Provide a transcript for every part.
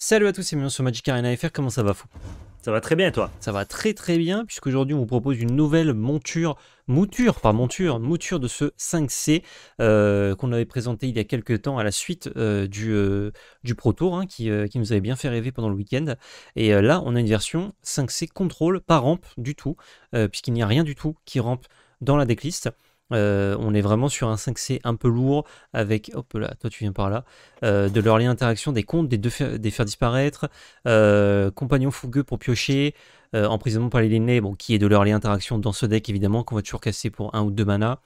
Salut à tous c'est bienvenue sur Magic Arena FR, comment ça va fou Ça va très bien et toi Ça va très très bien puisqu'aujourd'hui on vous propose une nouvelle monture, mouture par monture, mouture de ce 5C euh, qu'on avait présenté il y a quelques temps à la suite euh, du, euh, du Pro Tour hein, qui, qui, nous avait bien fait rêver pendant le week-end. Et là on a une version 5C contrôle, pas rampe du tout, puisqu'il n'y a rien du tout qui rampe dans la decklist. Euh, on est vraiment sur un 5C un peu lourd avec, hop là, toi tu viens par là, euh, de leur lien interaction, des comptes, des, deux faire, des disparaître, euh, compagnon fougueux pour piocher, emprisonnement par les lignées, bon, qui est de leur lien interaction dans ce deck évidemment, qu'on va toujours casser pour un ou deux mana.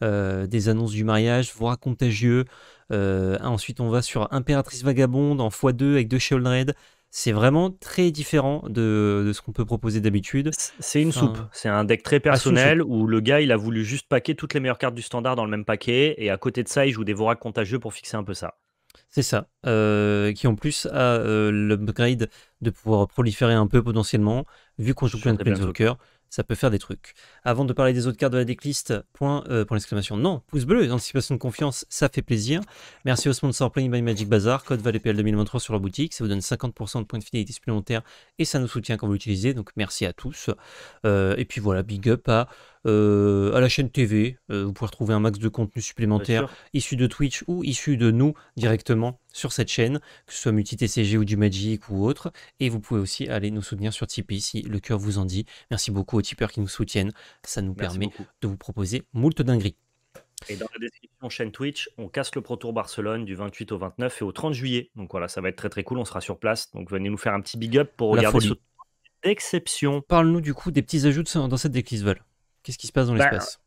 des annonces du mariage, voire contagieux. ensuite, on va sur Impératrice Vagabonde en x2 avec deux red c'est vraiment très différent de, ce qu'on peut proposer d'habitude. C'est une soupe, c'est un deck très personnel où le gars il a voulu juste paquer toutes les meilleures cartes du standard dans le même paquet et à côté de ça il joue des voracs contagieux pour fixer un peu ça. C'est ça, euh, qui en plus a euh, l'upgrade de pouvoir proliférer un peu potentiellement, vu qu'on joue plein de ça peut faire des trucs. Avant de parler des autres cartes de la decklist, point euh, pour l'exclamation non, pouce bleu, anticipation de confiance, ça fait plaisir. Merci au sponsor Playing by Magic Bazar, code ValetPL 2023 sur la boutique, ça vous donne 50% de points de fidélité supplémentaires et ça nous soutient quand vous l'utilisez, donc merci à tous. Euh, et puis voilà, big up à euh, à la chaîne TV. Euh, vous pouvez retrouver un max de contenu supplémentaire issu de Twitch ou issu de nous directement sur cette chaîne, que ce soit TCG ou du Magic ou autre. Et vous pouvez aussi aller nous soutenir sur Tipeee si le cœur vous en dit. Merci beaucoup aux tipeurs qui nous soutiennent. Ça nous permet de vous proposer moult dingueries. Et dans la description chaîne Twitch, on casse le Pro Tour Barcelone du 28 au 29 et au 30 juillet. Donc voilà, ça va être très très cool, on sera sur place. Donc venez nous faire un petit big up pour regarder folie. d'exception. Parle-nous du coup des petits ajouts dans cette vol. Qu'est-ce qui se passe dans bah, l'espace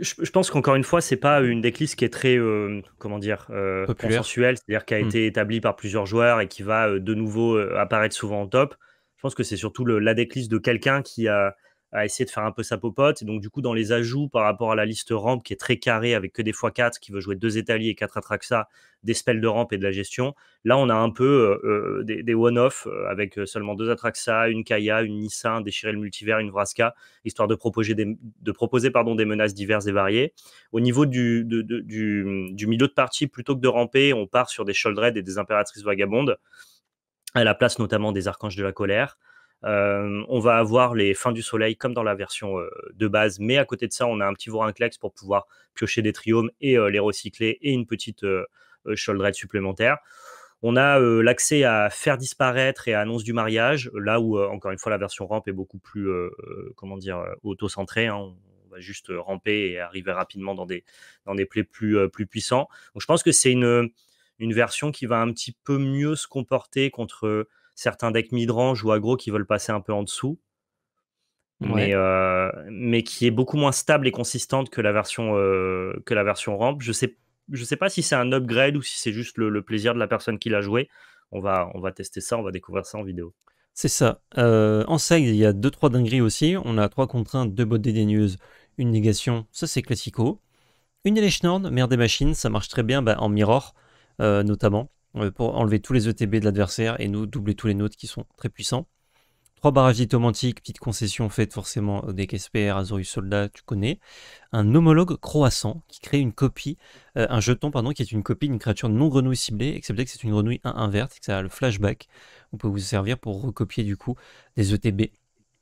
je, pense qu'encore une fois, c'est pas une déclisse qui est très, euh, comment dire, euh, consensuelle, c'est-à-dire qui a hmm. été établie par plusieurs joueurs et qui va euh, de nouveau apparaître souvent en top. Je pense que c'est surtout la déclisse de quelqu'un qui a à essayer de faire un peu sa popote. Et donc, du coup, dans les ajouts par rapport à la liste rampe qui est très carrée avec que des fois 4 qui veut jouer deux étaliers et quatre atraxa, des spells de rampe et de la gestion, là, on a un peu euh, euh, des, one-off euh, avec seulement deux atraxa, une Kaya, une Nissa, déchirer le multivers, une Vraska, histoire de proposer, des, de proposer pardon, des menaces diverses et variées. Au niveau du, du, milieu de partie, plutôt que de ramper, on part sur des Sholdred et des Impératrices Vagabondes, à la place notamment des Archanges de la Colère on va avoir les fins du soleil comme dans la version de base, mais à côté de ça, on a un petit vorinclex pour pouvoir piocher des triomes et les recycler et une petite sholdred supplémentaire. On a l'accès à faire disparaître et à annonce du mariage, là où encore une fois la version rampe est beaucoup plus comment dire auto-centrée. Hein. on va juste ramper et arriver rapidement dans des dans des plays plus plus puissants. je pense que c'est une une version qui va un petit peu mieux se comporter contre certains decks midrange range ou aggro qui veulent passer un peu en dessous. Euh, mais, qui est beaucoup moins stable et consistante que la version, euh, que la version ramp. Je sais, je sais pas si c'est un upgrade ou si c'est juste le, plaisir de la personne qui l'a joué. On va, on va tester ça, on va découvrir ça en vidéo. C'est ça. Euh, en side, il y a 2-3 dingueries aussi. On a 3 contraintes, 2 bottes dédaigneuses, une négation, ça c'est classico. Une nord mère des machines, ça marche très bien bah, en mirror notamment pour enlever tous les ETB de l'adversaire et nous doubler tous les nôtres qui sont très puissants. Trois barrages d'itomantique, petite concession faite forcément deck SPR, Azorius Soldat, tu connais. Un homologue croissant qui crée une copie, euh, un jeton pardon, qui est une copie d'une créature non grenouille ciblée, excepté que c'est une grenouille 1 et que ça a le flashback. On peut vous servir pour recopier du coup des ETB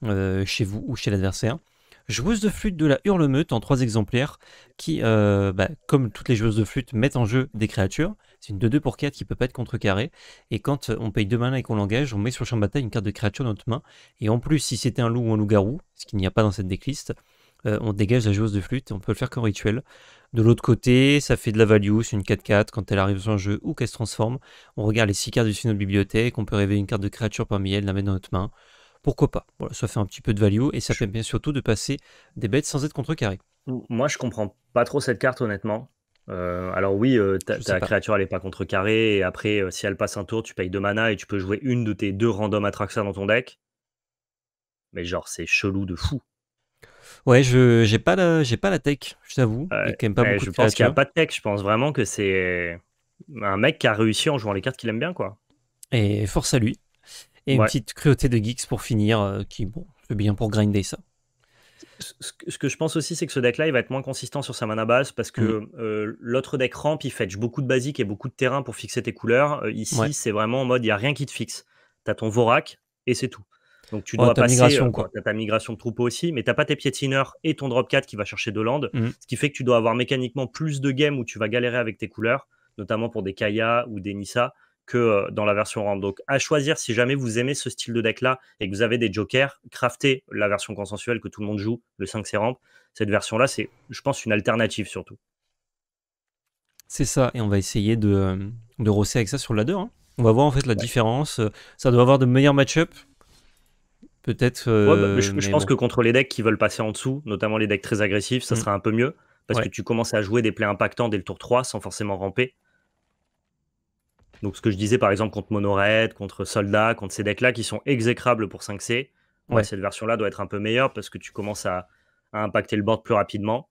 euh, chez vous ou chez l'adversaire. Joueuse de flûte de la Hurlemeute en trois exemplaires qui, euh, bah, comme toutes les joueuses de flûte, mettent en jeu des créatures. C'est une 2-2 pour 4 qui peut pas être contrecarrée. Et quand euh, on paye 2 mana et qu'on l'engage, on met sur le champ de bataille une carte de créature dans notre main. Et en plus, si c'était un loup ou un loup-garou, ce qu'il n'y a pas dans cette decklist, euh, on dégage la joueuse de flûte, on peut le faire qu'en rituel. De l'autre côté, ça fait de la value, c'est une 4-4 quand elle arrive sur un jeu ou qu'elle se transforme. On regarde les 6 cartes du notre bibliothèque, on peut révéler une carte de créature parmi elles, la mettre dans notre main. Pourquoi pas ça fait un petit peu de value et ça permet bien surtout de passer des bêtes sans être contrecarrées. Moi, je comprends pas trop cette carte, honnêtement. Euh, alors oui, euh, ta, créature elle est pas contrecarrée et après euh, si elle passe un tour, tu payes deux mana et tu peux jouer une de tes deux random attractions dans ton deck. Mais genre c'est chelou de fou. Ouais, je j'ai pas la j'ai pas la tech, je t'avoue. Il pas beaucoup je de pense qu'il a pas de tech. Je pense vraiment que c'est un mec qui a réussi en jouant les cartes qu'il aime bien quoi. Et force à lui. Et une petite cruauté de geeks pour finir, qui bon, bien pour grinder ça. Ce que je pense aussi, c'est que ce deck-là, il va être moins consistant sur sa mana base parce que mm. euh, l'autre deck ramp, il fetch beaucoup de basiques et beaucoup de terrain pour fixer tes couleurs. Euh, ici, c'est vraiment en mode, il n'y a rien qui te fixe. Tu as ton Vorak et c'est tout. Donc tu dois passer. Euh, ta migration de troupeau aussi, mais t'as pas tes piétineurs et ton drop 4 qui va chercher de land. Mm. Ce qui fait que tu dois avoir mécaniquement plus de games où tu vas galérer avec tes couleurs, notamment pour des Kaya ou des Nissa que euh, dans la version rampe, Donc, à choisir, si jamais vous aimez ce style de deck-là et que vous avez des jokers, crafter la version consensuelle que tout le monde joue, le 5C ramp. Cette version-là, c'est, je pense, une alternative surtout. C'est ça, et on va essayer de, euh, de rosser avec ça sur la 2. Hein. On va voir en fait la différence. Euh, ça doit avoir de meilleurs match-up. Peut-être. Bah, je, pense que contre les decks qui veulent passer en dessous, notamment les decks très agressifs, ça mm. sera un peu mieux. Parce que tu commences à jouer des plays impactants dès le tour 3 sans forcément ramper. Donc, ce que je disais par exemple contre Monored, contre Soldat, contre ces decks-là qui sont exécrables pour 5C, ouais. cette version-là doit être un peu meilleure parce que tu commences à, impacter le board plus rapidement.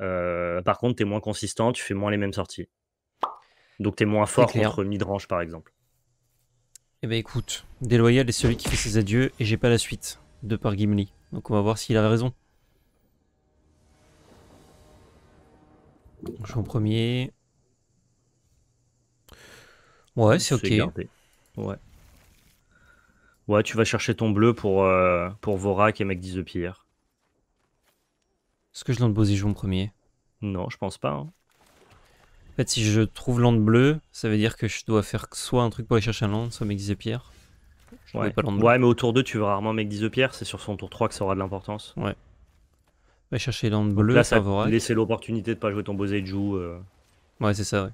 Euh, par contre, tu es moins consistant, tu fais moins les mêmes sorties. Donc, tu es moins fort contre midrange par exemple. Eh ben écoute, Déloyal est celui qui fait ses adieux et j'ai pas la suite de par Gimli. Donc, on va voir s'il a raison. Je suis en premier. Ouais, c'est ok. Ouais. Ouais, tu vas chercher ton bleu pour, euh, pour Vorak et Mec 10 de Pierre. Est-ce que je lance et joue en premier Non, je pense pas. Hein. En fait, si je trouve land bleu, ça veut dire que je dois faire soit un truc pour aller chercher un land, soit Mec 10 de Pierre. ouais. mais au tour 2, tu vas rarement Mec 10 de Pierre, c'est sur son tour 3 que ça aura de l'importance. Ouais. Va chercher land bleu, là, ça laisser l'opportunité de pas jouer ton Bosé joue. Euh. Ouais, c'est ça, ouais.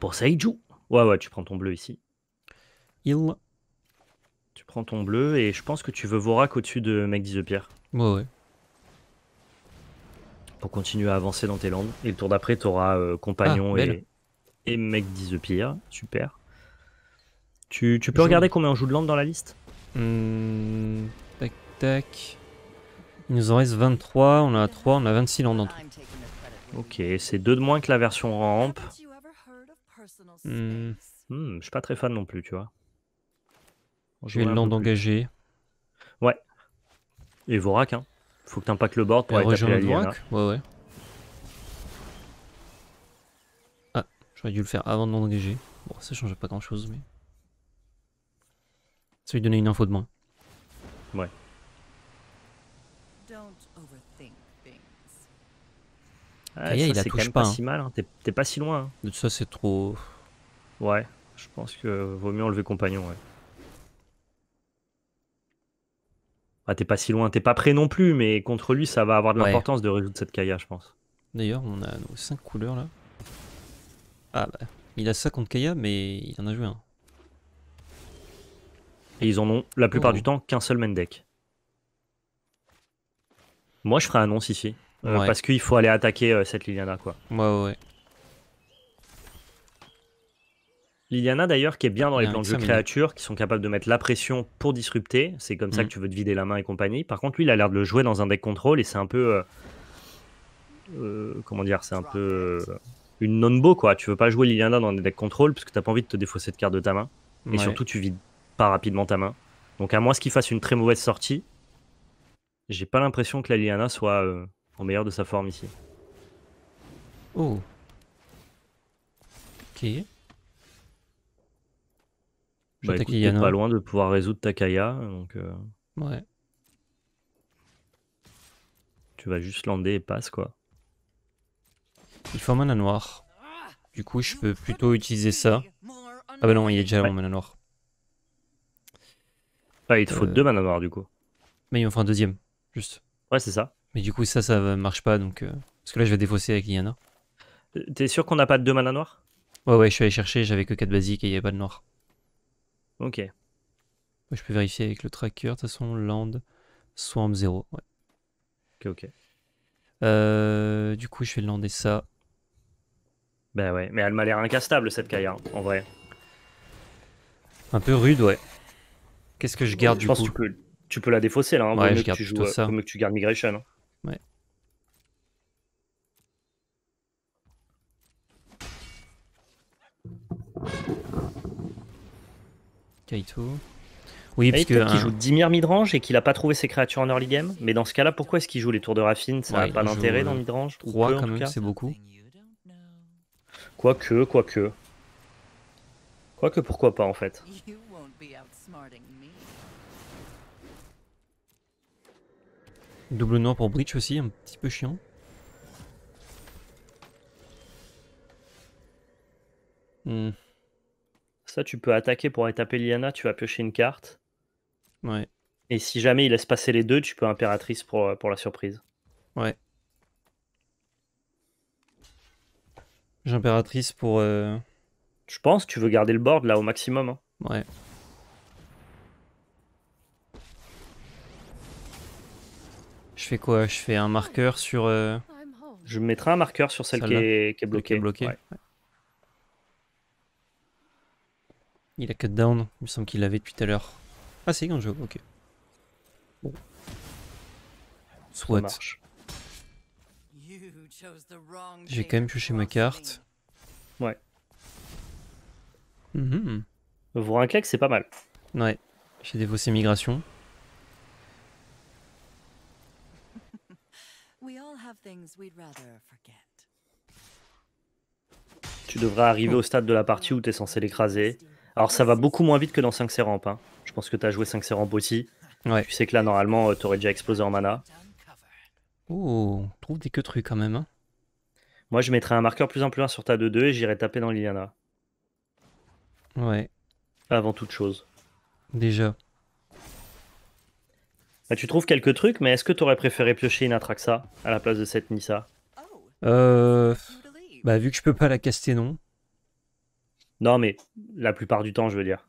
Pour ça, il joue. Ouais, ouais, tu prends ton bleu ici. Il. Tu prends ton bleu et je pense que tu veux Vorak au-dessus de Mec 10 Pierre. Ouais, ouais. Pour continuer à avancer dans tes landes. Et le tour d'après, t'auras euh, Compagnon ah, et, et Mec 10 Super. Tu, peux regarder combien on joue de landes dans la liste hmm, Tac, tac. Il nous en reste 23, on a 3, on a 26 landes en tout. Ok, c'est 2 de moins que la version rampe. Hmm. Hmm, je suis pas très fan non plus, tu vois. J'ai le nom d'engager. Ouais. Et Vorak, hein. Faut que t'impactes le board pour aller taper la Ouais, ouais. Ah, j'aurais dû le faire avant de Bon, ça change pas grand chose, mais. Ça lui donnait une info de moins. Ouais. il touche pas. pas hein. si mal, hein. t'es pas si loin. Hein. Ça, c'est trop. Ouais, je pense que vaut mieux enlever compagnon, ouais. Ah, t'es pas si loin, t'es pas prêt non plus, mais contre lui, ça va avoir de l'importance de résoudre cette Kaya, je pense. D'ailleurs, on a nos 5 couleurs là. Ah bah, il a ça contre Kaya, mais il en a joué un. Et ils en ont la plupart oh. du temps qu'un seul main deck. Moi, je ferai un annonce ici. Euh, parce qu'il faut aller attaquer euh, cette Liliana, quoi. Ouais, ouais, Liliana, d'ailleurs, qui est bien dans les plans de créatures, qui sont capables de mettre la pression pour disrupter. C'est comme ça mhm. que tu veux te vider la main et compagnie. Par contre, lui, il a l'air de le jouer dans un deck contrôle et c'est un peu. Euh, comment dire C'est un peu. une non-bo, quoi. Tu veux pas jouer Liliana dans des deck contrôle parce que t'as pas envie de te défausser de carte de ta main. Et surtout, tu vides pas rapidement ta main. Donc, à moins qu'il fasse une très mauvaise sortie, j'ai pas l'impression que la Liliana soit en meilleur de sa forme ici. Oh. Ok. Je bah, pas loin de pouvoir résoudre Takaya, donc... Euh, ouais. Tu vas juste lander et passe, quoi. Il faut un mana noir. Du coup, je peux plutôt utiliser ça. Ah bah non, il est déjà un en mana noir. Ah, il te faut euh. deux mana noirs, du coup. Mais il en faut un deuxième, juste. Ouais, c'est ça. Mais du coup, ça, ça marche pas. Donc, euh, Parce que là, je vais défausser avec Liana. T'es sûr qu'on n'a pas de deux mana noirs Ouais, ouais, je suis allé chercher, j'avais que 4 basiques et il n'y avait pas de noir. Ok. je peux vérifier avec le tracker, de toute façon, land, swamp 0. Ouais. Ok, ok. Euh, du coup, je vais lander ça. Bah ouais, mais elle m'a l'air incastable cette Kaya, en vrai. Un peu rude, ouais. Qu'est-ce que je garde du coup Je pense que tu peux, la défausser là, hein, ouais, je tu joues, ça. que tu gardes Migration. Hein. Ouais. Kaito. Oui, parce qu'il hein. joue 10 midrange et qu'il a pas trouvé ses créatures en early game. Mais dans ce cas-là, pourquoi est-ce qu'il joue les tours de Raffine Ça n'a pas d'intérêt dans euh, midrange 3 quand même, c'est beaucoup. Quoique, quoique. Quoique, pourquoi pas en fait. Double noir pour Breach aussi, un petit peu chiant. Hmm. Ça, tu peux attaquer pour taper Liana, tu vas piocher une carte. Ouais. Et si jamais il laisse passer les deux, tu peux impératrice pour, euh, pour la surprise. Ouais. J'impératrice pour. Euh... Je pense que tu veux garder le board là au maximum. Hein. Ouais. Je fais quoi Je fais un marqueur sur. Euh, je mettrai un marqueur sur celle qui est, bloquée. Il a cut down, il me semble qu'il l'avait depuis tout à l'heure. Ah c'est quand je ok. Bon. Soit. J'ai quand même pioché ma carte. Ouais. Mhm. vous Voir un claque, c'est pas mal. Ouais. J'ai dévossé migration. Tu devrais arriver au stade de la partie où tu es censé l'écraser. Alors ça va beaucoup moins vite que dans 5 Ramp. Hein. Je pense que tu as joué 5 Ramp aussi. Ouais. Tu sais que là, normalement, euh, tu aurais déjà explosé en mana. Ouh, trouve des que trucs quand même. Hein. Moi, je mettrais un marqueur plus en plus sur ta 2-2 et j'irai taper dans Liliana. Ouais. Avant toute chose. Déjà. Bah, tu trouves quelques trucs, mais est-ce que tu aurais préféré piocher une Atraxa à la place de cette Nissa euh... Bah, vu que je peux pas la caster, non. Non, mais la plupart du temps, je veux dire.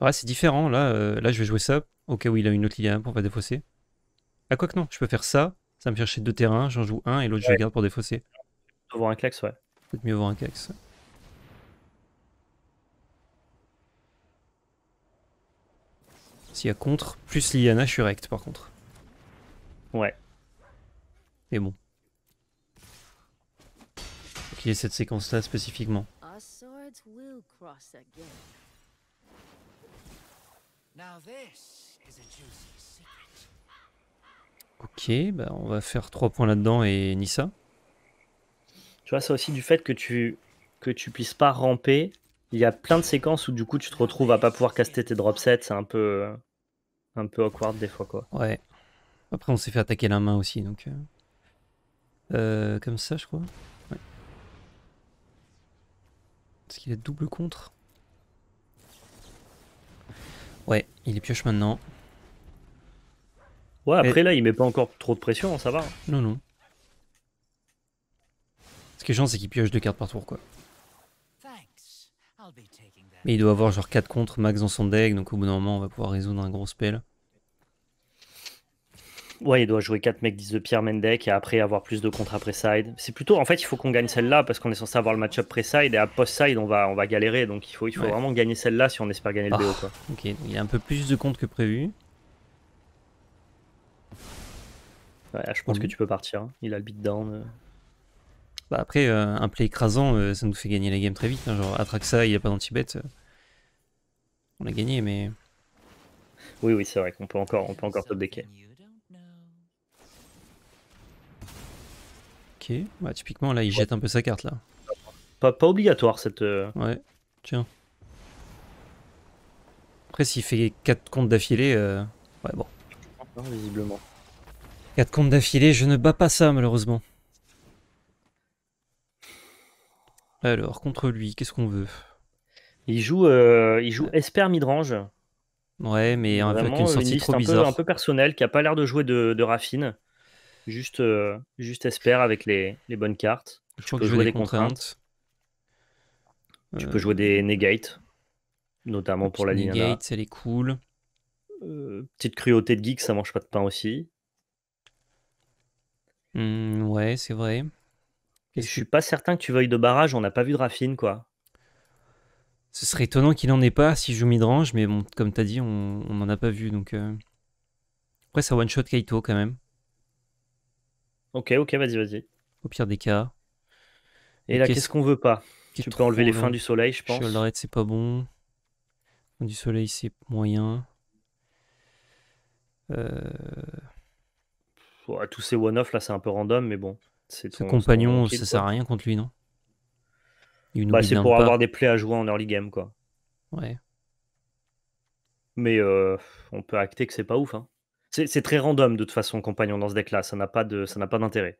Ouais, c'est différent. Là, euh, là, je vais jouer ça. Ok cas où il a une autre idée pour pas défausser. Ah, quoi que non, je peux faire ça. Ça me chercher deux terrains. J'en joue un et l'autre, je le garde pour défausser. voir un clax, ouais. Peut-être mieux voir un clax. S'il y a contre, plus Liana je suis par contre. Ouais. Mais bon. Faut qu'il cette séquence là spécifiquement. Ok, bah on va faire 3 points là-dedans et Nissa. Tu vois, c'est aussi du fait que tu que tu puisses pas ramper il y a plein de séquences où du coup tu te retrouves à pas pouvoir caster tes drop c'est un peu un peu awkward des fois quoi. Ouais. Après on s'est fait attaquer la main aussi donc euh, euh comme ça je crois. Est-ce qu'il a double contre Ouais, il est pioche maintenant. Ouais, après là, il met pas encore trop de pression, hein, ça va. Hein. Non non. Ce qui est chiant, c'est qu'il pioche deux cartes par tour quoi. Mais il doit avoir genre 4 contre max dans son deck, donc au bout d'un moment, on va pouvoir résoudre un gros spell. Ouais, il doit jouer 4 mecs 10 de pierre main deck et après avoir plus de contre après side. C'est plutôt, en fait, il faut qu'on gagne celle-là parce qu'on est censé avoir le matchup up pré-side et à post-side, on va, on va galérer. Donc il faut, il faut vraiment gagner celle-là si on espère gagner le BO. Quoi. Ah, ok, il y a un peu plus de contre que prévu. Ouais, je pense mmh. que tu peux partir. Hein. Il a le beatdown. Euh. Bah après, euh, un play écrasant, euh, ça nous fait gagner la game très vite. Hein. genre, Atraxa, il a pas d'anti-bet. Euh, on a gagné, mais. Oui, oui, c'est vrai qu'on peut encore, on peut encore top decker. Ok, bah, typiquement, là, il jette un peu sa carte, là. Pas, obligatoire, cette. Ouais, tiens. Après, s'il fait 4 comptes d'affilée, ouais, bon. Hein, visiblement. 4 comptes d'affilée, je ne bats pas ça, malheureusement. Alors, contre lui, qu'est-ce qu'on veut Il joue, euh, il joue euh. Esper Midrange. Ouais, mais avec une sortie trop un, peu, bizarre. un peu personnel, qui a pas l'air de jouer de, Raffine. Juste, euh, juste Esper avec les, bonnes cartes. Je tu peux jouer des contraintes. Tu peux jouer des negate, notamment pour la ligne. Negate, elle est cool. petite cruauté de geek, ça mange pas de pain aussi. Hmm, ouais, c'est vrai. Je je suis pas certain que tu veuilles de barrage, on n'a pas vu de Raffine, quoi. Ce serait étonnant qu'il n'en ait pas si je joue midrange, mais bon, comme t'as dit, on n'en a pas vu, donc... Euh. Après, ça one-shot Kaito, quand même. Ok, ok, vas-y, vas-y. Au pire des cas. Et, là, qu'est-ce qu'on veut pas Tu peux enlever les fins du soleil, je pense. L'arrête, c'est pas bon. Du soleil, c'est moyen. Euh. Tous ces one-off, là, c'est un peu random, mais bon. Ce compagnon, ça sert à rien contre lui, non bah, C'est pour avoir des plays à jouer en early game, quoi. Ouais. Mais euh, on peut acter que c'est pas ouf. Hein. C'est très random de toute façon, compagnon, dans ce deck-là. Ça n'a pas d'intérêt.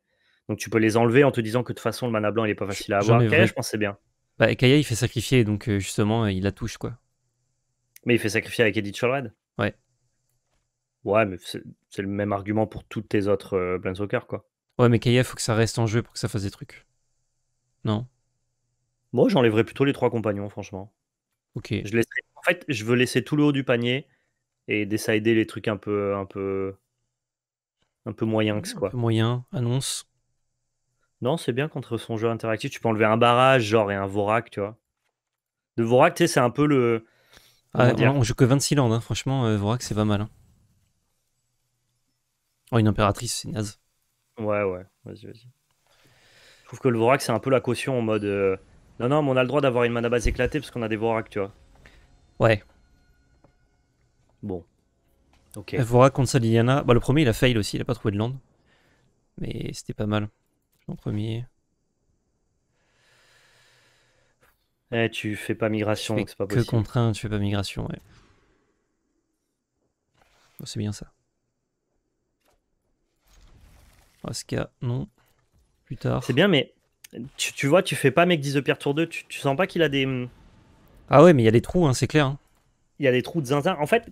Donc tu peux les enlever en te disant que de toute façon, le mana blanc, il est pas facile à avoir. Kaya, je pensais bien. Bah, Kaya, il fait sacrifier, donc euh, justement, euh, il la touche, quoi. Mais il fait sacrifier avec Edith Shalred Ouais. Ouais, mais c'est le même argument pour toutes tes autres euh, Planeswalkers, quoi. Ouais, mais Kaya, faut que ça reste en jeu pour que ça fasse des trucs. Non Moi, j'enlèverais plutôt les trois compagnons, franchement. Ok. Je En fait, je veux laisser tout le haut du panier et décider les trucs un peu. un peu. un peu moyen quoi. moyen, annonce. Non, c'est bien contre son jeu interactif. Tu peux enlever un barrage, genre, et un Vorak, tu vois. De Vorak, tu sais, c'est un peu le. Ah, on, on joue que 26 landes, hein. franchement, euh, Vorak, c'est pas mal. Hein. Oh, une impératrice, c'est naze. Ouais, ouais, vas-y, vas-y. Je trouve que le Vorak, c'est un peu la caution en mode. Euh, non, non, mais on a le droit d'avoir une mana base éclatée parce qu'on a des Vorak, tu vois. Ouais. Bon. Ok. Vorak contre Saliliana. Bah, le premier, il a fail aussi, il a pas trouvé de land. Mais c'était pas mal. En premier. Eh, tu fais pas migration, c'est pas que possible. Que contraint, tu fais pas migration, ouais. C'est bien ça. Aska, non. Plus tard. C'est bien, mais tu, vois, tu fais pas mec pierre Tour 2, tu, sens pas qu'il a des. Hum, ah ouais, mais il y a des trous, hein, c'est clair. Hein. Il y a des trous de zinzin. En fait,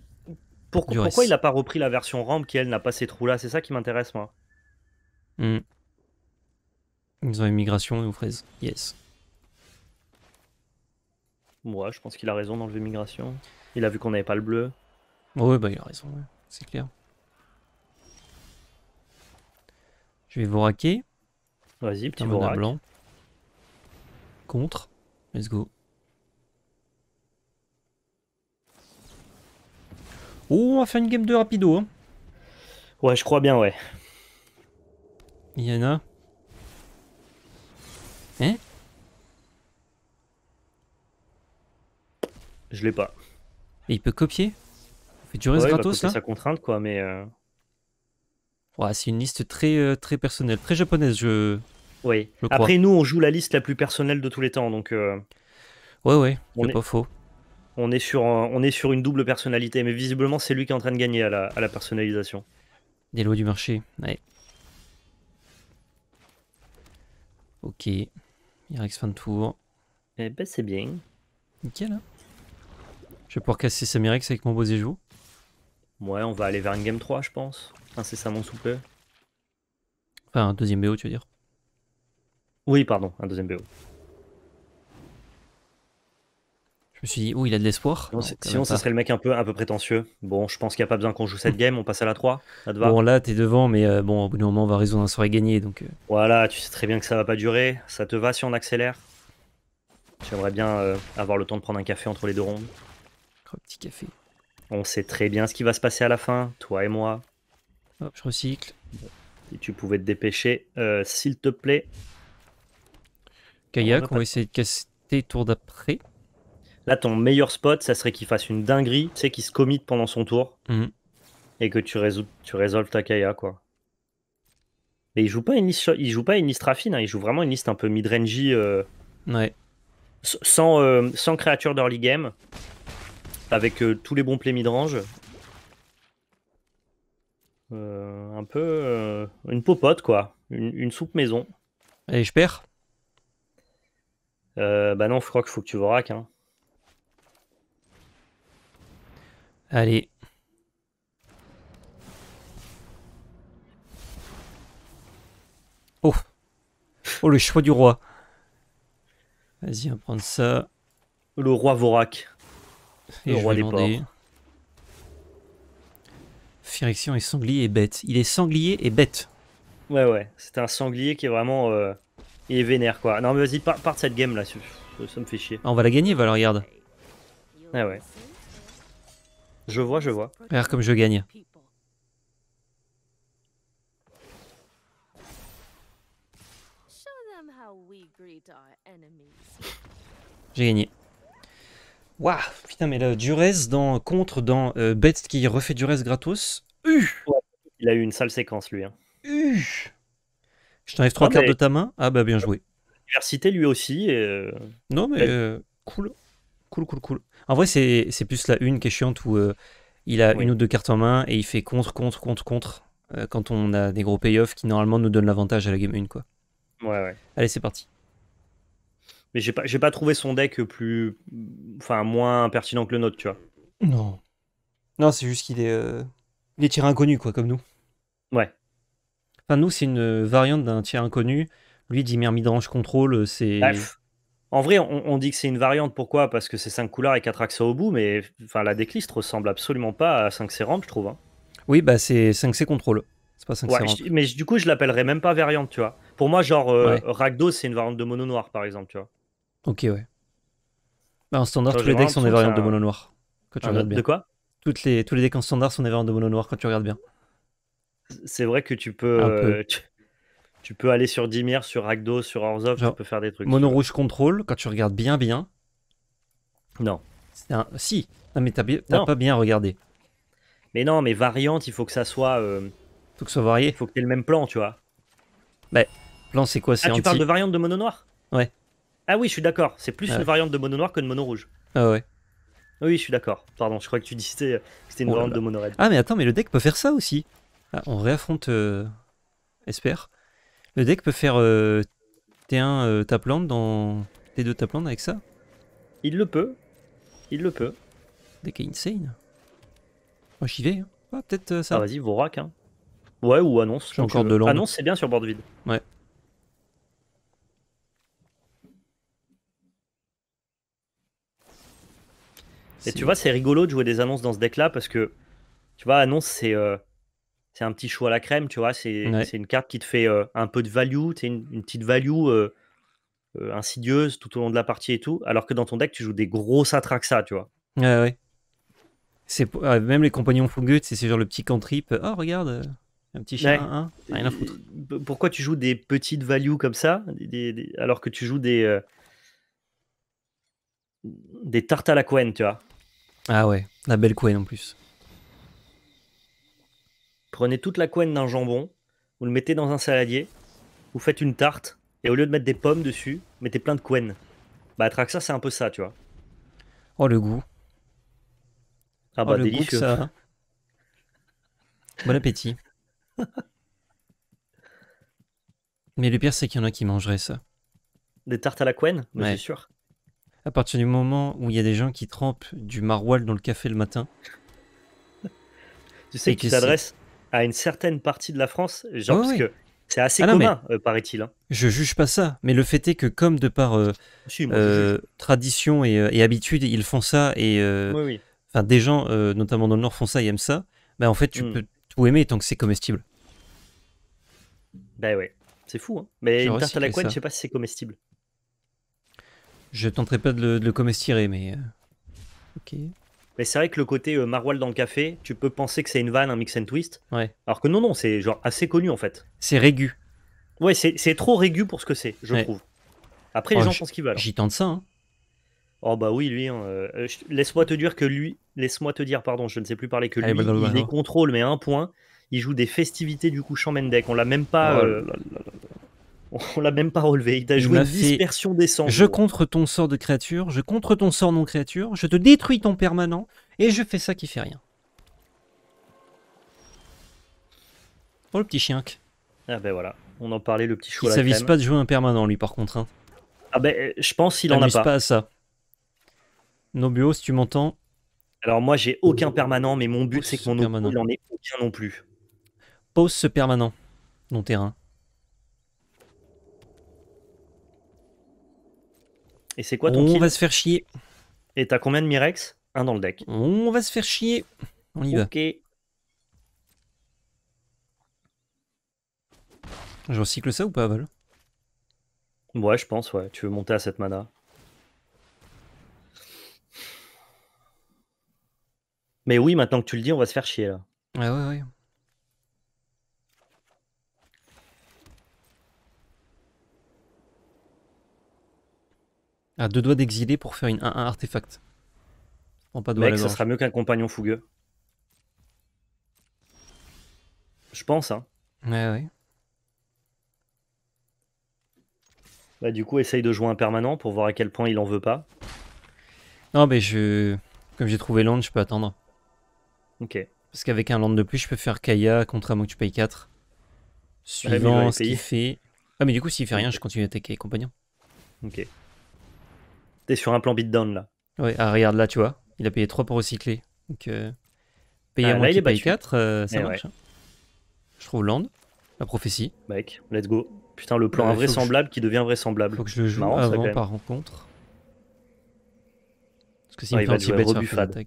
pourquoi pourquoi il a pas repris la version rampe qui elle n'a pas ces trous là C'est ça qui m'intéresse, moi. Hmm. Ils ont une migration ou fraise Yes. Moi, je pense qu'il a raison d'enlever migration. Il a vu qu'on n'avait pas le bleu. ouais, bah il a raison, c'est clair. Je vais vous raquer. Vas-y, petit mana blanc. Contre. Let's go. Oh, on va faire une game de rapido. Hein. Ouais, je crois bien, ouais. Il y en a. Hein Je l'ai pas. il peut copier On fait du reste ouais, gratos, sa contrainte, quoi, mais... Euh, c'est une liste très, euh, très personnelle, très japonaise, je. Oui. Après, nous, on joue la liste la plus personnelle de tous les temps, donc. Euh... Ouais, ouais, c'est pas faux. On est, sur on est sur une double personnalité, mais visiblement, c'est lui qui est en train de gagner à la, personnalisation. Des lois du marché, ouais. Ok. Irex fin de tour. Eh ben, c'est bien. Nickel, hein. Je vais pouvoir casser Samirex avec mon beau Zéjou. Ouais, on va aller vers une game 3, je pense incessamment mon peu. Enfin, un deuxième BO, tu veux dire Oui, pardon, un deuxième BO. Je me suis dit, oh, il a de l'espoir. Sinon, ça euh, serait le mec un peu, un peu prétentieux. Bon, je pense qu'il n'y a pas besoin qu'on joue cette game, on passe à la 3. bon, là, t'es devant, mais euh, bon, au bout d'un moment, on va résoudre un soir et gagner. Donc, euh. Voilà, tu sais très bien que ça va pas durer. Ça te va si on accélère J'aimerais bien avoir le temps de prendre un café entre les deux rondes. Un petit café. On sait très bien ce qui va se passer à la fin, toi et moi je recycle. Si tu pouvais te dépêcher, euh, s'il te plaît. Kayak, on, va essayer de caster tour d'après. Là, ton meilleur spot, ça serait qu'il fasse une dinguerie, tu sais, qu'il se commit pendant son tour. Mhm. Et que tu, tu résolves ta Kaya, quoi. Mais il joue pas une liste, il joue pas une liste raffine, hein. il joue vraiment une liste un peu mid euh, Ouais. Euh, sans, créature d'early game, avec tous les bons plays mid-range, euh, un peu euh, une popote, quoi. Une, soupe maison. Et je perds euh, Bah non, je crois qu'il faut que tu vorac. Hein. Allez. Oh Oh, le choix du roi. Vas-y, on prend ça. Le roi Vorak. Et le roi des porcs. Direction est sanglier et bête. Il est sanglier et bête. Ouais, ouais. C'est un sanglier qui est vraiment. Euh, il est vénère, quoi. Non, mais vas-y, part, part, cette game là. Ça, me fait chier. Ah, on va la gagner, va regarde. Ah, ouais. Je vois, je vois. Regarde comme je gagne. J'ai gagné. Waouh, putain, mais là, Durez dans, contre dans euh, bête qui refait Durez gratos. Il a eu une sale séquence, lui. Hein. Je t'enlève trois cartes de ta main Ah, bah bien joué. Diversité, lui aussi. Euh, non, mais euh, cool. Cool, cool, cool. En vrai, c'est plus la une qui est chiante où euh, il a une ou deux cartes en main et il fait contre, contre, contre, contre quand on a des gros payoffs qui normalement nous donnent l'avantage à la game 1. Quoi. Ouais, ouais. Allez, c'est parti. Mais j'ai pas, pas trouvé son deck plus. Enfin, moins pertinent que le nôtre, tu vois. Non. Non, c'est juste qu'il est. Des tirs inconnus, quoi, comme nous. Ouais. Enfin, nous, c'est une variante d'un tir inconnu. Lui, dit Midrange Control, euh, c'est. Bah, en vrai, on, dit que c'est une variante. Pourquoi Parce que c'est 5 couleurs et 4 axes au bout, mais enfin, la decklist ressemble absolument pas à 5C ramp, je trouve. Hein. Oui, bah c'est 5C Control. C'est pas 5C mais du coup, je l'appellerais même pas variante, tu vois. Pour moi, genre, euh, ragdo c'est une variante de mono noir, par exemple, tu vois. Ok, ouais. Bah, en standard, tous les decks sont des variantes de mono noir. Ah, de quoi toutes les, tous les décans standards sont des variantes de mono noir quand tu regardes bien. C'est vrai que tu peux, euh, tu, peux aller sur Dimir, sur Agdo, sur Orzov, tu peux faire des trucs. Mono rouge contrôle, quand tu regardes bien, bien. Non. Si, non, mais t'as pas bien regardé. Mais non, mais variante, il faut que ça soit. Euh, faut que ça soit varié. Il faut que t'aies le même plan, tu vois. Bah, plan, c'est quoi Ah, anti... tu parles de variante de mono noir Ouais. Ah oui, je suis d'accord. C'est plus une variante de mono noir que de mono rouge. Ah ouais. Ah oui, je suis d'accord. Pardon, je crois que tu disais que c'était une oh de monorail. Ah, mais attends, mais le deck peut faire ça aussi. Ah, on réaffronte euh, espère. Le deck peut faire euh, T1 euh, Tapland dans T2 Tapland avec ça Il le peut. Il le peut. Deck est insane. Moi, j'y vais. Hein. peut-être euh, ça. Ah, vas-y, Vorak. Hein. Ouais, ou annonce. encore de l'angle. Annonce, c'est bien sur board vide. Ouais. Et tu vois, c'est rigolo de jouer des annonces dans ce deck-là parce que, tu vois, annonce, c'est euh, un petit chou à la crème, tu vois. C'est une carte qui te fait euh, un peu de value, tu une, une, petite value euh, insidieuse tout au long de la partie et tout. Alors que dans ton deck, tu joues des gros Atraxa, tu vois. Ouais, ouais. C'est même les compagnons Fungut, c'est sur le petit cantrip. Oh, regarde, un petit chien, hein, hein, rien à foutre. Pourquoi tu joues des petites values comme ça, alors que tu joues des des tartes à la couenne, tu vois. Ah ouais, la belle couenne en plus. Prenez toute la couenne d'un jambon, vous le mettez dans un saladier, vous faites une tarte, et au lieu de mettre des pommes dessus, mettez plein de couenne. Bah, ça c'est un peu ça, tu vois. Oh, le goût. Ah bah, oh, délicieux. ça... bon appétit. Mais le pire, c'est qu'il y en a qui mangeraient ça. Des tartes à la couenne, bah, c'est sûr à partir du moment où il y a des gens qui trempent du maroilles dans le café le matin. tu sais que tu t'adresses à une certaine partie de la France, genre parce que c'est assez ah commun, euh, paraît-il. Hein. Je juge pas ça, mais le fait est que comme de par euh, euh, tradition et, habitude, ils font ça et Enfin, des gens, notamment dans le Nord, font ça et aiment ça. Bah, en fait, tu hmm. peux tout aimer tant que c'est comestible. Ben ouais, c'est fou. Hein. Mais une tarte à la couenne, je sais pas si c'est comestible. Je tenterai pas de le, de comestirer, mais. Euh, ok. Mais c'est vrai que le côté euh, dans le café, tu peux penser que c'est une vanne, un mix and twist. Ouais. Alors que non, non, c'est genre assez connu en fait. C'est régu. Ouais, c'est trop régu pour ce que c'est, je trouve. Après, les oh, gens pensent qu'ils veulent. Hein. J'y tente ça. Hein. Oh bah oui, lui. Hein, euh, laisse-moi te dire que lui, laisse-moi te dire, pardon, je ne sais plus parler que eh, lui. Bah, bah, bah, il contrôle, mais un point. Il joue des festivités du couchant Mendek. On l'a même pas. Oh euh, on l'a même pas relevé. Il t'a joué bah, une dispersion des Je contre ton sort de créature, je contre ton sort non créature, je te détruis ton permanent et je fais ça qui fait rien. Oh le petit chien. Ah ben voilà, on en parlait le petit chou. Il s'avise pas de jouer un permanent lui par contre. Hein. Ah ben euh, je pense qu'il en a pas. pas à ça. Nobuo, si tu m'entends. Alors moi j'ai aucun permanent, mais mon but c'est que mon permanent. il en ait aucun non plus. Pose ce permanent, non terrain. Et c'est quoi ton On va se faire chier. Et t'as combien de Mirex Un dans le deck. On va se faire chier. On y va. Ok. Je recycle ça ou pas, Val Ouais, je pense, ouais. Tu veux monter à cette mana. Mais oui, maintenant que tu le dis, on va se faire chier là. Ouais, ouais, ouais. à deux doigts d'exilé pour faire une artefact. pas de Mec, ça sera mieux qu'un compagnon fougueux. Je pense, hein. Ouais, ouais. Bah, du coup, essaye de jouer un permanent pour voir à quel point il en veut pas. Non, mais je. Comme j'ai trouvé l'onde, je peux attendre. Ok. Parce qu'avec un land de plus, je peux faire Kaya contre un mot que tu payes 4. Suivant ce qu'il fait. Ah, mais du coup, s'il fait rien, je continue à attaquer compagnon. Ok sur un plan beatdown là. Ouais, ah, regarde là, tu vois, il a payé 3 pour recycler. Donc, euh, payer ah, moins paye 4, ça eh marche. Hein. Je trouve Land, la prophétie. Mec, let's go. Putain, le plan invraisemblable qui devient vraisemblable. Faut que je le joue avant par rencontre. Parce que c'est une ah, me fait un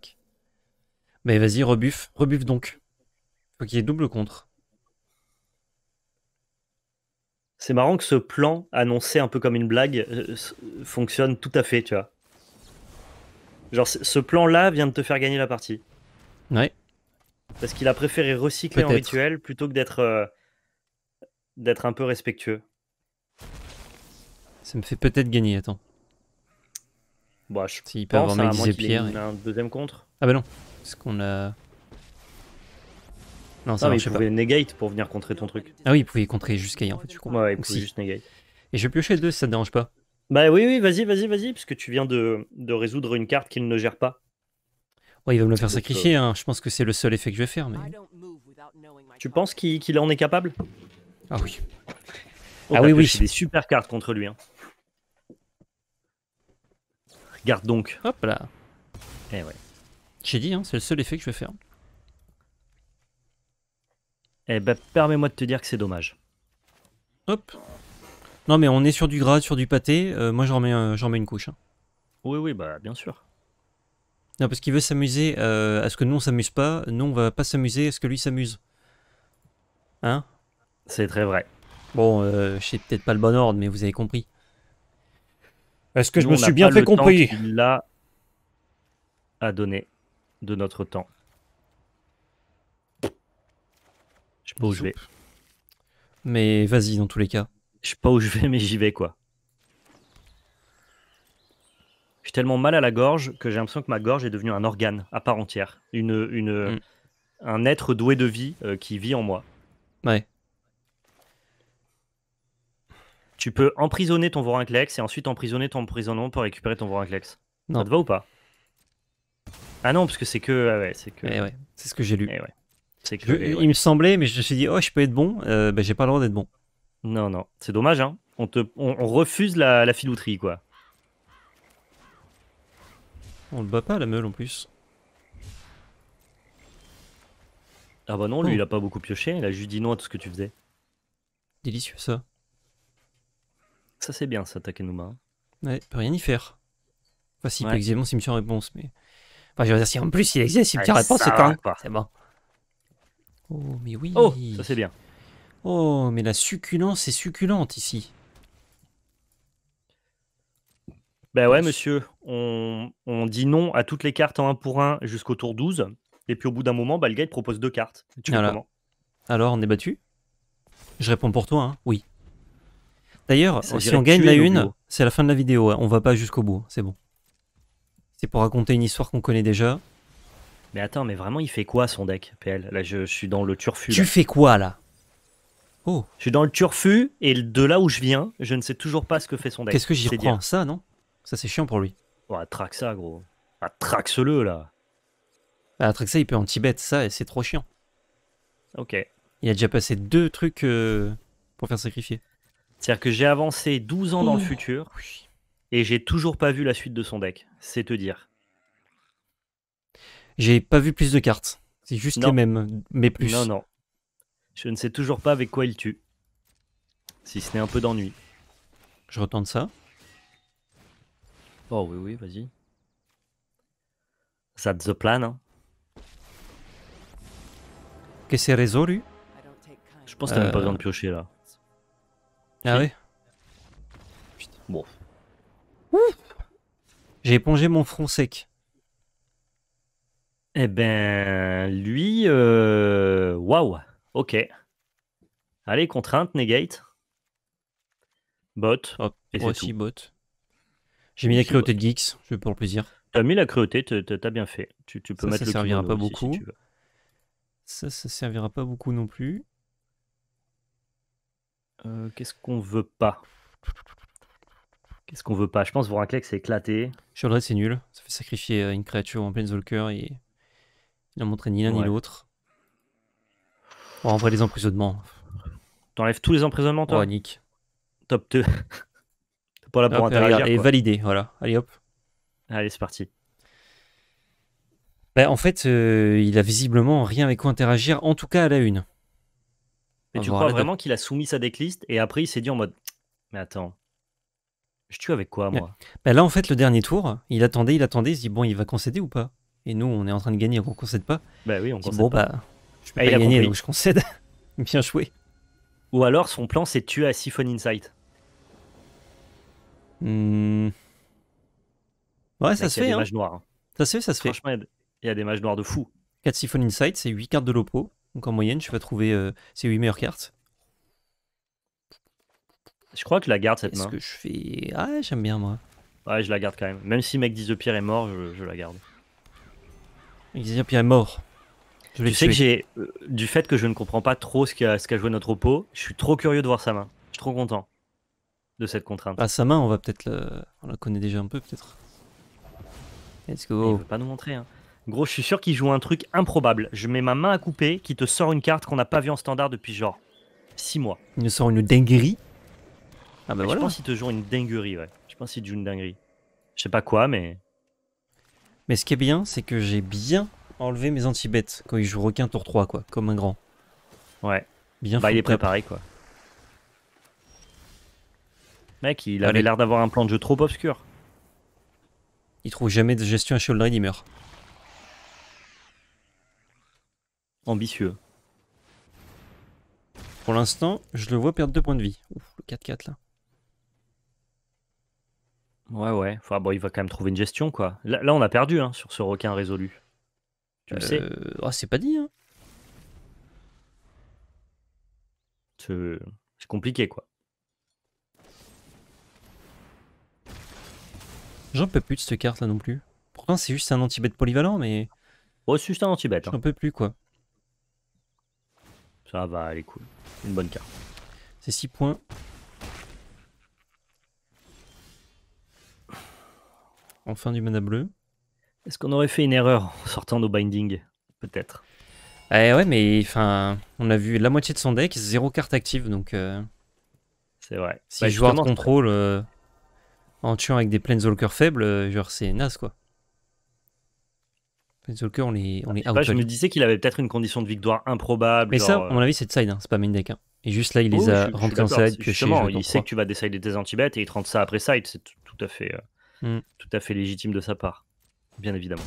Mais vas-y, rebuff rebuff donc. Faut qu'il y ait double contre. C'est marrant que ce plan, annoncé un peu comme une blague, euh, fonctionne tout à fait, tu vois. Genre, ce plan-là vient de te faire gagner la partie. Ouais. Parce qu'il a préféré recycler en rituel plutôt que d'être euh, d'être un peu respectueux. Ça me fait peut-être gagner, attends. Bon, bah, je si, il peut avoir à un, un deuxième contre. Ah bah non, parce qu'on a... Non, ça ah va negate pour venir contrer ton truc. Ah oui, il pouvait contrer jusqu'à en fait, je Ouais, juste negate. Et je vais piocher deux, si ça te dérange pas. Bah oui, oui, vas-y, vas-y, vas-y, puisque tu viens de, résoudre une carte qu'il ne gère pas. Ouais, il va me le faire euh, sacrifier, hein. je pense que c'est le seul effet que je vais faire. Mais... Tu penses qu'il en est capable Ah oui. ah oui, oui. des super cartes contre lui. Hein. Regarde donc. Hop là. Eh ouais. J'ai dit, hein, c'est le seul effet que je vais faire. Eh ben, permets-moi de te dire que c'est dommage. Hop. Non, mais on est sur du gras, sur du pâté. Euh, moi, j'en mets, mets une couche. Hein. Oui, oui, bah bien sûr. Non, parce qu'il veut s'amuser euh, à ce que nous, on s'amuse pas. Nous, on va pas s'amuser est ce que lui s'amuse. Hein C'est très vrai. Bon, euh, je sais peut-être pas le bon ordre, mais vous avez compris. Est-ce que je me suis bien fait compris Il a à donner de notre temps. Je sais pas où je vais. Mais vas-y, dans tous les cas. Je sais pas où je vais, mais j'y vais, quoi. J'ai tellement mal à la gorge que j'ai l'impression que ma gorge est devenue un organe à part entière. Une, une, mm. Un être doué de vie euh, qui vit en moi. Ouais. Tu peux emprisonner ton vorinclex et ensuite emprisonner ton emprisonnement pour récupérer ton vorinclex. Ça te va ou pas Ah non, parce que c'est que. Ah ouais, c'est que. Eh ce que j'ai lu. Eh il me semblait, mais je me suis dit, oh, je peux être bon. Euh, ben, j'ai pas le droit d'être bon. Non, non. C'est dommage, hein. On, te, on, refuse la, la, filouterie, quoi. On le bat pas, la meule, en plus. Ah bah non, lui, oh. il a pas beaucoup pioché. Il a juste dit non à tout ce que tu faisais. Délicieux, ça. Ça, c'est bien, ça, Takenuma. Hein. Ouais, il peut rien y faire. Enfin, s'il ouais. peut exiger mon réponse, mais... Enfin, je veux dire, si en plus il existe, s'il me ah, réponse, c'est quand C'est bon. Oh, mais oui. Oh, ça c'est bien. Oh, mais la succulence est succulente ici. Ben ouais, monsieur, on, dit non à toutes les cartes en 1 pour 1 jusqu'au tour 12. Et puis au bout d'un moment, le gars propose deux cartes. Tu Alors, on est battu Je réponds pour toi, hein. oui. D'ailleurs, si on gagne la une, c'est la fin de la vidéo. Hein. On va pas jusqu'au bout, hein. c'est bon. C'est pour raconter une histoire qu'on connaît déjà. Mais attends, mais vraiment, il fait quoi son deck, PL Là, je, suis dans le turfu. Tu fais quoi là Oh. Je suis dans le turfu et de là où je viens, je ne sais toujours pas ce que fait son deck. Qu'est-ce que j'y reprends dire. Ça, non Ça, c'est chiant pour lui. Oh, attraque ça, gros. attraque le là. Bah, attraque ça, il peut anti-bet ça et c'est trop chiant. Ok. Il a déjà passé deux trucs euh, pour faire sacrifier. C'est-à-dire que j'ai avancé 12 ans dans le futur et j'ai toujours pas vu la suite de son deck. C'est te dire. J'ai pas vu plus de cartes. C'est juste les mêmes, mais plus. Non, non. Je ne sais toujours pas avec quoi il tue. Si ce n'est un peu d'ennui. Je retente ça. Oh oui, oui, vas-y. Ça the plan. Hein. Que c'est résolu Je pense que t'as a pas besoin de euh. piocher là. Ah oui. Putain. Bon. J'ai épongé mon front sec. Eh ben, lui, euh, waouh, ok. Allez, contrainte, negate. Bot. et aussi, bot. J'ai mis la cruauté de Geeks, je pour le plaisir. T'as mis la cruauté, t'as bien fait. Tu, peux ça, mettre ça servira pas beaucoup. ça, ça servira pas beaucoup non plus. Euh, qu'est-ce qu'on veut pas Qu'est-ce qu'on veut pas Je pense que c'est éclaté. voudrais c'est nul. Ça fait sacrifier euh, une créature en pleine Zolker et il n'a montré ni l'un ni l'autre. Oh, en vrai, les emprisonnements. T'enlèves tous les emprisonnements, toi oh, Nick. Top 2. T'es pas là pour interagir. Et validé, voilà. Allez, hop. Allez, c'est parti. Bah, en fait, euh, il a visiblement rien avec quoi interagir, en tout cas à la une. Mais tu crois vraiment qu'il a soumis sa decklist et après il s'est dit en mode Mais attends, je tue avec quoi moi bah, Là en fait, le dernier tour, il attendait, il attendait, il se dit Bon, il va concéder ou pas et nous, on est en train de gagner, donc on concède pas. Bah oui, on concède bon, Bah, je peux bah, pas gagner, donc je concède. Bien joué. Ou alors, son plan, c'est tuer à Siphon Insight. Hmm. Ouais, ça se fait. Il y a des hein. mages noirs. Hein. Ça se fait, ça se fait. Franchement, il y a des mages noirs de fou. 4 Siphon Insight, c'est 8 cartes de l'opo. Donc en moyenne, je vais trouver euh, ces 8 meilleures cartes. Je crois que je la garde cette main. Est-ce que je fais. Ah, j'aime bien moi. Ouais, je la garde quand même. Même si Mec 10 de Pierre est mort, je la garde il est mort. Je tu sais que j'ai, euh, du fait que je ne comprends pas trop ce qu'a joué notre oppo, je suis trop curieux de voir sa main. Je suis trop content de cette contrainte. Ah, sa main, on va peut-être le On la connaît déjà un peu, peut-être. Let's go. Il veut pas nous montrer. Hein. Gros, je suis sûr qu'il joue un truc improbable. Je mets ma main à couper qui te sort une carte qu'on n'a pas vue en standard depuis genre 6 mois. Il nous sort une dinguerie. Ah bah voilà. Je pense qu'il te joue une dinguerie, ouais. Je pense qu'il joue une dinguerie. Je sais pas quoi, mais. Mais ce qui est bien, c'est que j'ai bien enlevé mes anti-bêtes quand il joue requin tour 3, quoi, comme un grand. Ouais. Bien Bah, il est préparé, quoi. Mec, il avait l'air d'avoir un plan de jeu trop obscur. Il trouve jamais de gestion à shoulder, il meurt. Ambitieux. Pour l'instant, je le vois perdre 2 points de vie. Ouf, le 4-4 là. Ouais, ouais. bon, il va quand même trouver une gestion, quoi. Là, on a perdu hein, sur ce requin résolu. Tu le sais. Euh, oh, c'est pas dit. Hein. C'est compliqué, quoi. J'en peux plus de cette carte là non plus. Pourtant, c'est juste un anti-bet polyvalent, mais. Ouais, c'est juste un anti-bet. J'en hein. peux plus, quoi. Ça va, elle est cool. Une bonne carte. C'est 6 points. en fin du mana bleu. Est-ce qu'on aurait fait une erreur en sortant nos bindings Peut-être. Eh ouais, mais enfin, on a vu la moitié de son deck, zéro carte active, donc. Euh, c'est vrai. Si bah, joueur de contrôle euh, en tuant avec des planeswalkers faibles, euh, genre c'est naze quoi. Planeswalker, on les, on les je, je me disais qu'il avait peut-être une condition de victoire improbable. Mais ça, à mon avis, c'est de side, hein, c'est pas main deck. Hein. Et juste là, il les oh, a rentrés en side. justement, il sait que tu vas décider tes anti et il te rentre ça après side, c'est tout à fait. Mm. tout à fait légitime de sa part, bien évidemment.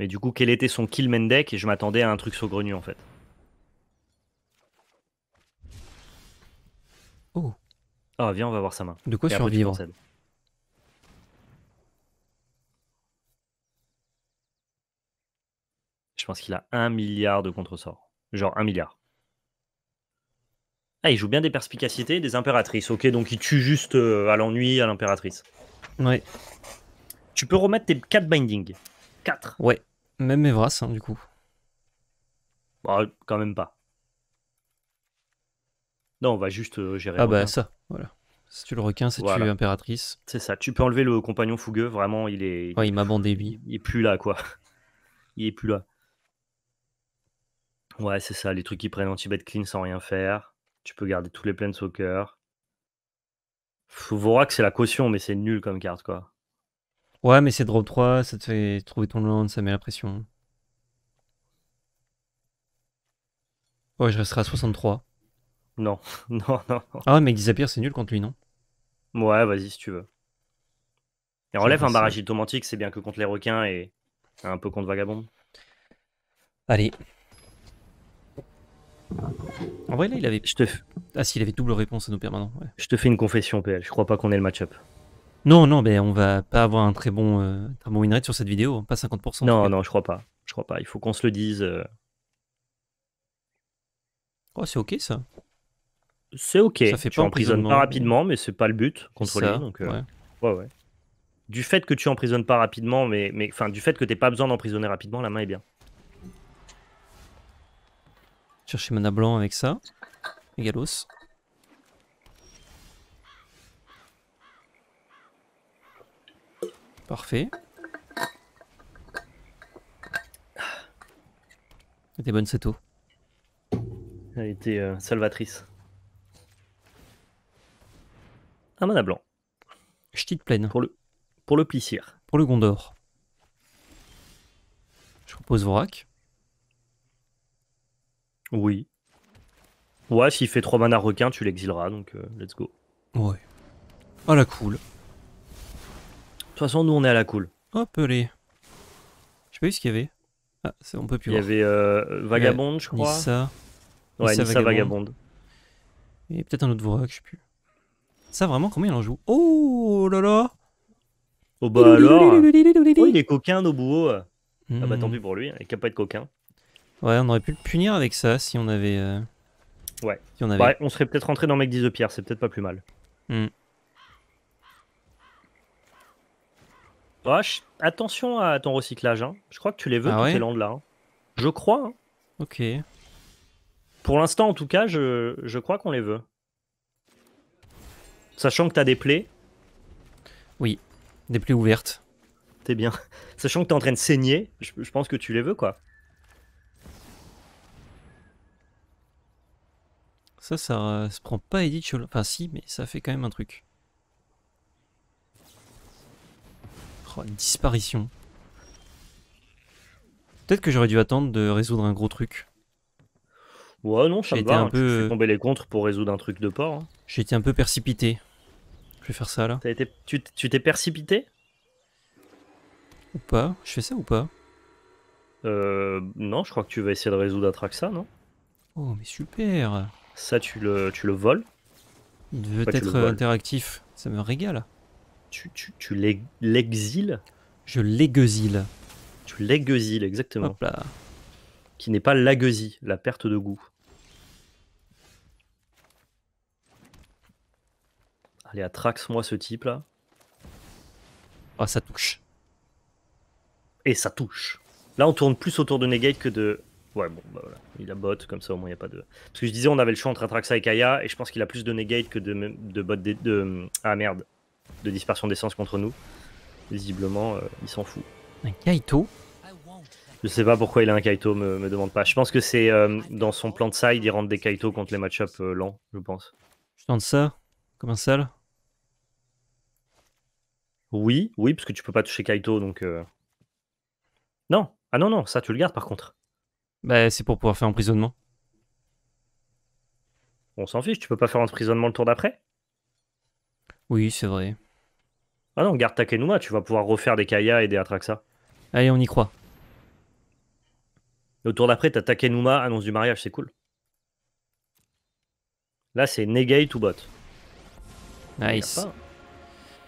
Mais du coup, quel était son kill main deck Et je m'attendais à un truc saugrenu en fait. Oh. Ah, viens, on va voir sa main. De quoi survivre Je pense qu'il a un milliard de contresorts. Genre un milliard. Ah, il joue bien des perspicacités, des impératrices. Ok, donc il tue juste euh, à l'ennui, à l'impératrice. Ouais. Tu peux remettre tes 4 bindings. 4. Ouais. Même Evras, hein, du coup. Bon, bah, quand même pas. Non, on va juste euh, gérer. Ah bah ça, voilà. Si tu le requins, c'est tu impératrice. C'est ça. Tu peux enlever le compagnon fougueux, vraiment, il est. Ouais, il m'a bandé, lui. Il est plus là, quoi. Il est plus là. Ouais, c'est ça, les trucs qui prennent anti-bet clean sans rien faire. Tu peux garder tous les voir que c'est la caution, mais c'est nul comme carte, quoi. Ouais, mais c'est drop 3, ça te fait trouver ton land, ça met la pression. Ouais, je resterai à 63. Non, non, non. Ah, mais Disappear, c'est nul contre lui, non Ouais, vas-y, si tu veux. Et relève un barrage automatique, c'est bien que contre les requins et un peu contre Vagabond. Allez, en vrai, là, il avait. Ah, si, il avait double réponse à nous permanents. Je te fais une confession, PL. Je crois pas qu'on ait le match-up. Non, non, mais ben, on va pas avoir un très bon, euh, très sur cette vidéo. Pas 50%. Non, non, je crois pas. Je crois pas. Il faut qu'on se le dise. Euh. Oh, c'est ok ça. C'est ok. Ça fait tu pas emprisonnes pas rapidement, mais c'est pas le but contrôler. donc, euh, Du fait que tu emprisonnes pas rapidement, mais enfin, mais, du fait que t'es pas besoin d'emprisonner rapidement, la main est bien. Chercher mana blanc avec ça. Galos. Parfait. Elle était bonne cette eau. Elle était salvatrice. Un mana blanc. titre pleine. Pour le, pour le plissir. Pour le Gondor. Je propose Vorak. Oui. Ouais, s'il fait 3 mana requin, tu l'exileras, donc euh, let's go. Ouais. À ah, la cool. De toute façon, nous, on est à la cool. Hop, allez. Je sais pas ce qu'il y avait. Ah, ça, on peut plus Il y avait euh, Vagabond, je crois. Nissa. Ouais, Nissa, ça Vagabonde. Et peut-être un autre Vorak, je sais plus. Ça, vraiment, combien il en joue Oh là là Oh bah alors Oh, il est coquin, Nobuo. Mmh. Ah bah tant pis pour lui, il est pas être coquin. Ouais, on aurait pu le punir avec ça si on avait. Euh, ouais. Bah, on, serait peut-être rentré dans Mec 10 de Pierre, c'est peut-être pas plus mal. Hmm. Ah, attention à ton recyclage. Hein. Je crois que tu les veux, dans ah tes landes là. Hein. Je crois. Hein. Ok. Pour l'instant, en tout cas, je, crois qu'on les veut. Sachant que t'as des plaies. Oui, des plaies ouvertes. T'es bien. Sachant que t'es en train de saigner, je pense que tu les veux, quoi. Ça, ça euh, se prend pas Edith Enfin, si, mais ça fait quand même un truc. Oh, disparition. Peut-être que j'aurais dû attendre de résoudre un gros truc. Ouais, non, ça me va. Un hein. peu... Euh, tomber les contres pour résoudre un truc de port. Hein. J'ai été un peu précipité. Je vais faire ça là. été... Tu t'es précipité Ou pas Je fais ça ou pas Euh. Non, je crois que tu vas essayer de résoudre ça, non Oh, mais super ça, tu le, tu le voles. Il veut être interactif. Ça me régale. Tu, tu, tu l'exiles Je l'exile. Tu l'exiles, exactement. là. Qui n'est pas l'aguesie, la perte de goût. Allez, attraxe-moi ce type-là. Ah, oh, ça touche. Et ça touche. Là, on tourne plus autour de Negate que de Ouais, bon, bah voilà. Il a bot, comme ça au moins il n'y a pas de. Parce que je disais, on avait le choix entre Atraxa et Kaya, et je pense qu'il a plus de negate que de, de bot. De, Ah merde, de dispersion d'essence contre nous. Visiblement, euh, il s'en fout. Un Kaito Je sais pas pourquoi il a un Kaito, me, me demande pas. Je pense que c'est euh, dans son plan de side, il rentre des Kaito contre les match euh, lents, je pense. Je tente ça Comme un seul. Oui, oui, parce que tu peux pas toucher Kaito donc. Non Ah non, non, ça tu le gardes par contre. Bah, c'est pour pouvoir faire emprisonnement. On s'en fiche, tu peux pas faire emprisonnement le tour d'après Oui, c'est vrai. Ah non, garde Takenuma, tu vas pouvoir refaire des Kaya et des Atraxa. Allez, on y croit. Le tour d'après, t'as Takenuma, annonce du mariage, c'est cool. Là, c'est Negate ou Bot. Nice.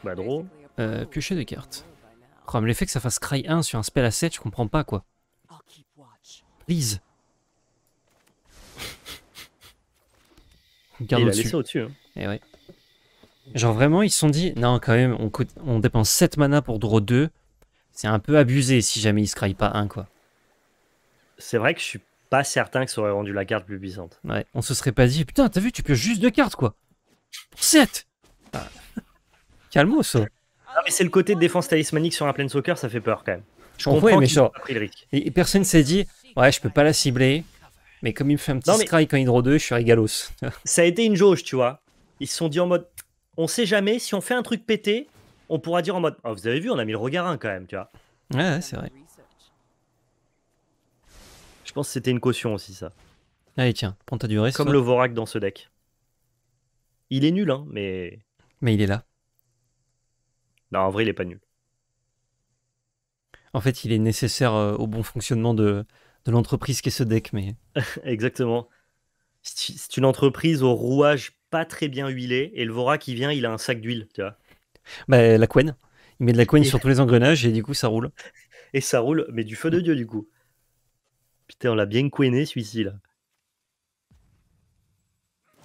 Bah, drôle. Euh, piocher des cartes. Oh, l'effet que ça fasse Cry 1 sur un spell à 7, je comprends pas quoi. Please. il a laissé au-dessus. Hein. Eh ouais. Genre vraiment, ils se sont dit, non quand même, on, on dépense 7 mana pour draw 2. C'est un peu abusé si jamais ils se pas 1 quoi. C'est vrai que je suis pas certain que ça aurait rendu la carte plus puissante. Ouais, on se serait pas dit, putain, t'as vu, tu peux juste 2 cartes quoi. 7 calme Calmo ça. Non, mais c'est le côté de défense talismanique sur un soccer ça fait peur quand même. Je comprends ouais, mais pas pris le risque. Et personne s'est dit, Ouais, je peux pas la cibler. Mais comme il me fait un petit strike en quand 2, je suis régalos. ça a été une jauge, tu vois. Ils se sont dit en mode on sait jamais, si on fait un truc pété, on pourra dire en mode oh, vous avez vu, on a mis le regard quand même, tu vois. Ouais, c'est vrai. Je pense que c'était une caution aussi, ça. Allez, tiens, prends ta durée. Comme le Vorak dans ce deck. Il est nul, hein, mais. Mais il est là. Non, en vrai, il est pas nul. En fait, il est nécessaire euh, au bon fonctionnement de, L'entreprise qui est ce deck, mais. Exactement. C'est une entreprise au rouage pas très bien huilé, et le Vora qui vient, il a un sac d'huile, tu vois. Bah, la couenne. Il met de la couenne sur tous les engrenages, et du coup, ça roule. Et ça roule, mais du feu de Dieu, du coup. Putain, on l'a bien couenné, celui-ci, là.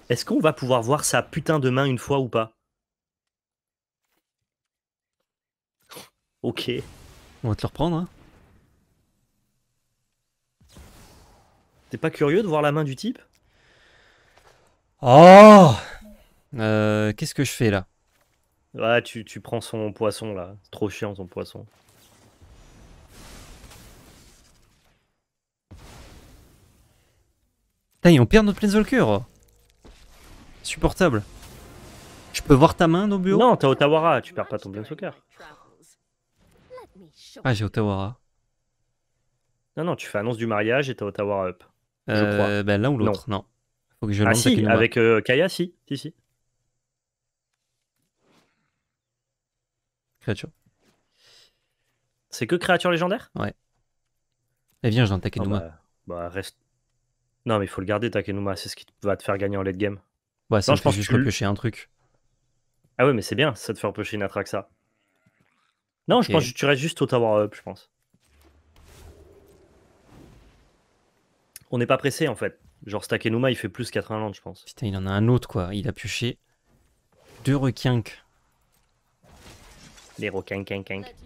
Est-ce qu'on va pouvoir voir sa putain de main une fois ou pas Ok. On va te le reprendre, hein. C'est pas curieux de voir la main du type Oh euh, Qu'est-ce que je fais là Ouais, tu, tu, prends son poisson là. trop chiant son poisson. Putain, on perd notre cœur. Supportable. Je peux voir ta main, bureau Non, t'as Otawara, tu perds pas ton Planeswalker. Ah, j'ai Otawara. Non, non, tu fais annonce du mariage et t'as Otawara up. Ben, l'un ou l'autre, non. Faut que je ah si, avec euh, Kaya, si. Si, si. Créature. C'est que créature légendaire Ouais. Et viens, je donne Takenuma. Ah bah, bah, reste. Non, mais il faut le garder, Takenuma. C'est ce qui va te faire gagner en late game. Ouais, ça je pense juste que je un truc. Ah ouais, mais c'est bien, ça te fait repêcher une Atraxa Non, je pense que tu restes juste au Tower Up, je pense. on n'est pas pressé en fait. Genre Stakenuma, il fait plus 80 ans je pense. Putain, il en a un autre quoi. Il a pioché deux requinques. Les requinques, quinques,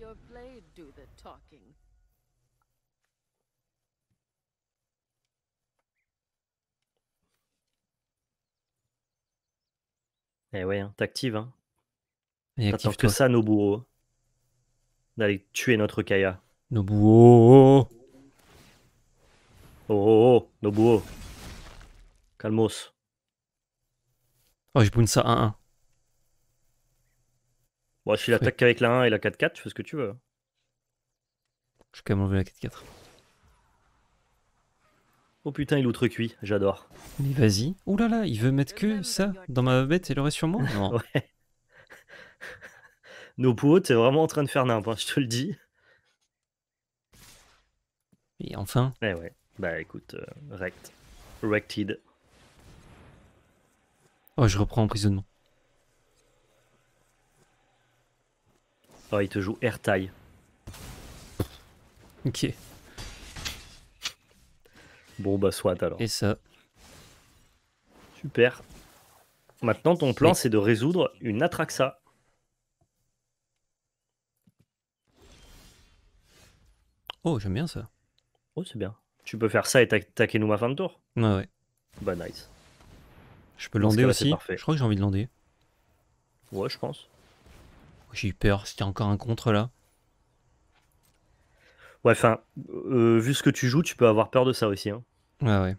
Eh ouais, hein, t'actives. Hein. T'attends que ça, nos D'aller tuer notre Kaya. Nobuo... Oh, oh, oh oh, oh, oh Nobuo. Calmos. Oh, je une ça 1-1. Bon, si l'attaque avec la 1 et la 4-4, tu fais ce que tu veux. Je vais quand même enlever la 4-4. Oh putain, il outre-cuit j'adore. Mais vas-y. Ouh là là, il veut mettre que ça dans ma bête et le reste sur moi Non. ouais. Nobuo, t'es vraiment en train de faire n'importe je te le dis. Et enfin. Eh ouais. Bah écoute, euh, rect. Rected. Oh, je reprends emprisonnement. Oh, il te joue air taille. Ok. Bon, bah soit alors. Et ça. Super. Maintenant, ton plan, c'est de résoudre une Atraxa. Oh, j'aime bien ça. Oh, c'est bien. Tu peux faire ça et nous ma fin de tour Ouais, ouais. Bah, nice. Je peux lander aussi. Je crois que j'ai envie de lander. Ouais, je pense. J'ai eu peur. C'était encore un contre là. Ouais, enfin, euh, vu ce que tu joues, tu peux avoir peur de ça aussi. Hein. Ouais, ouais.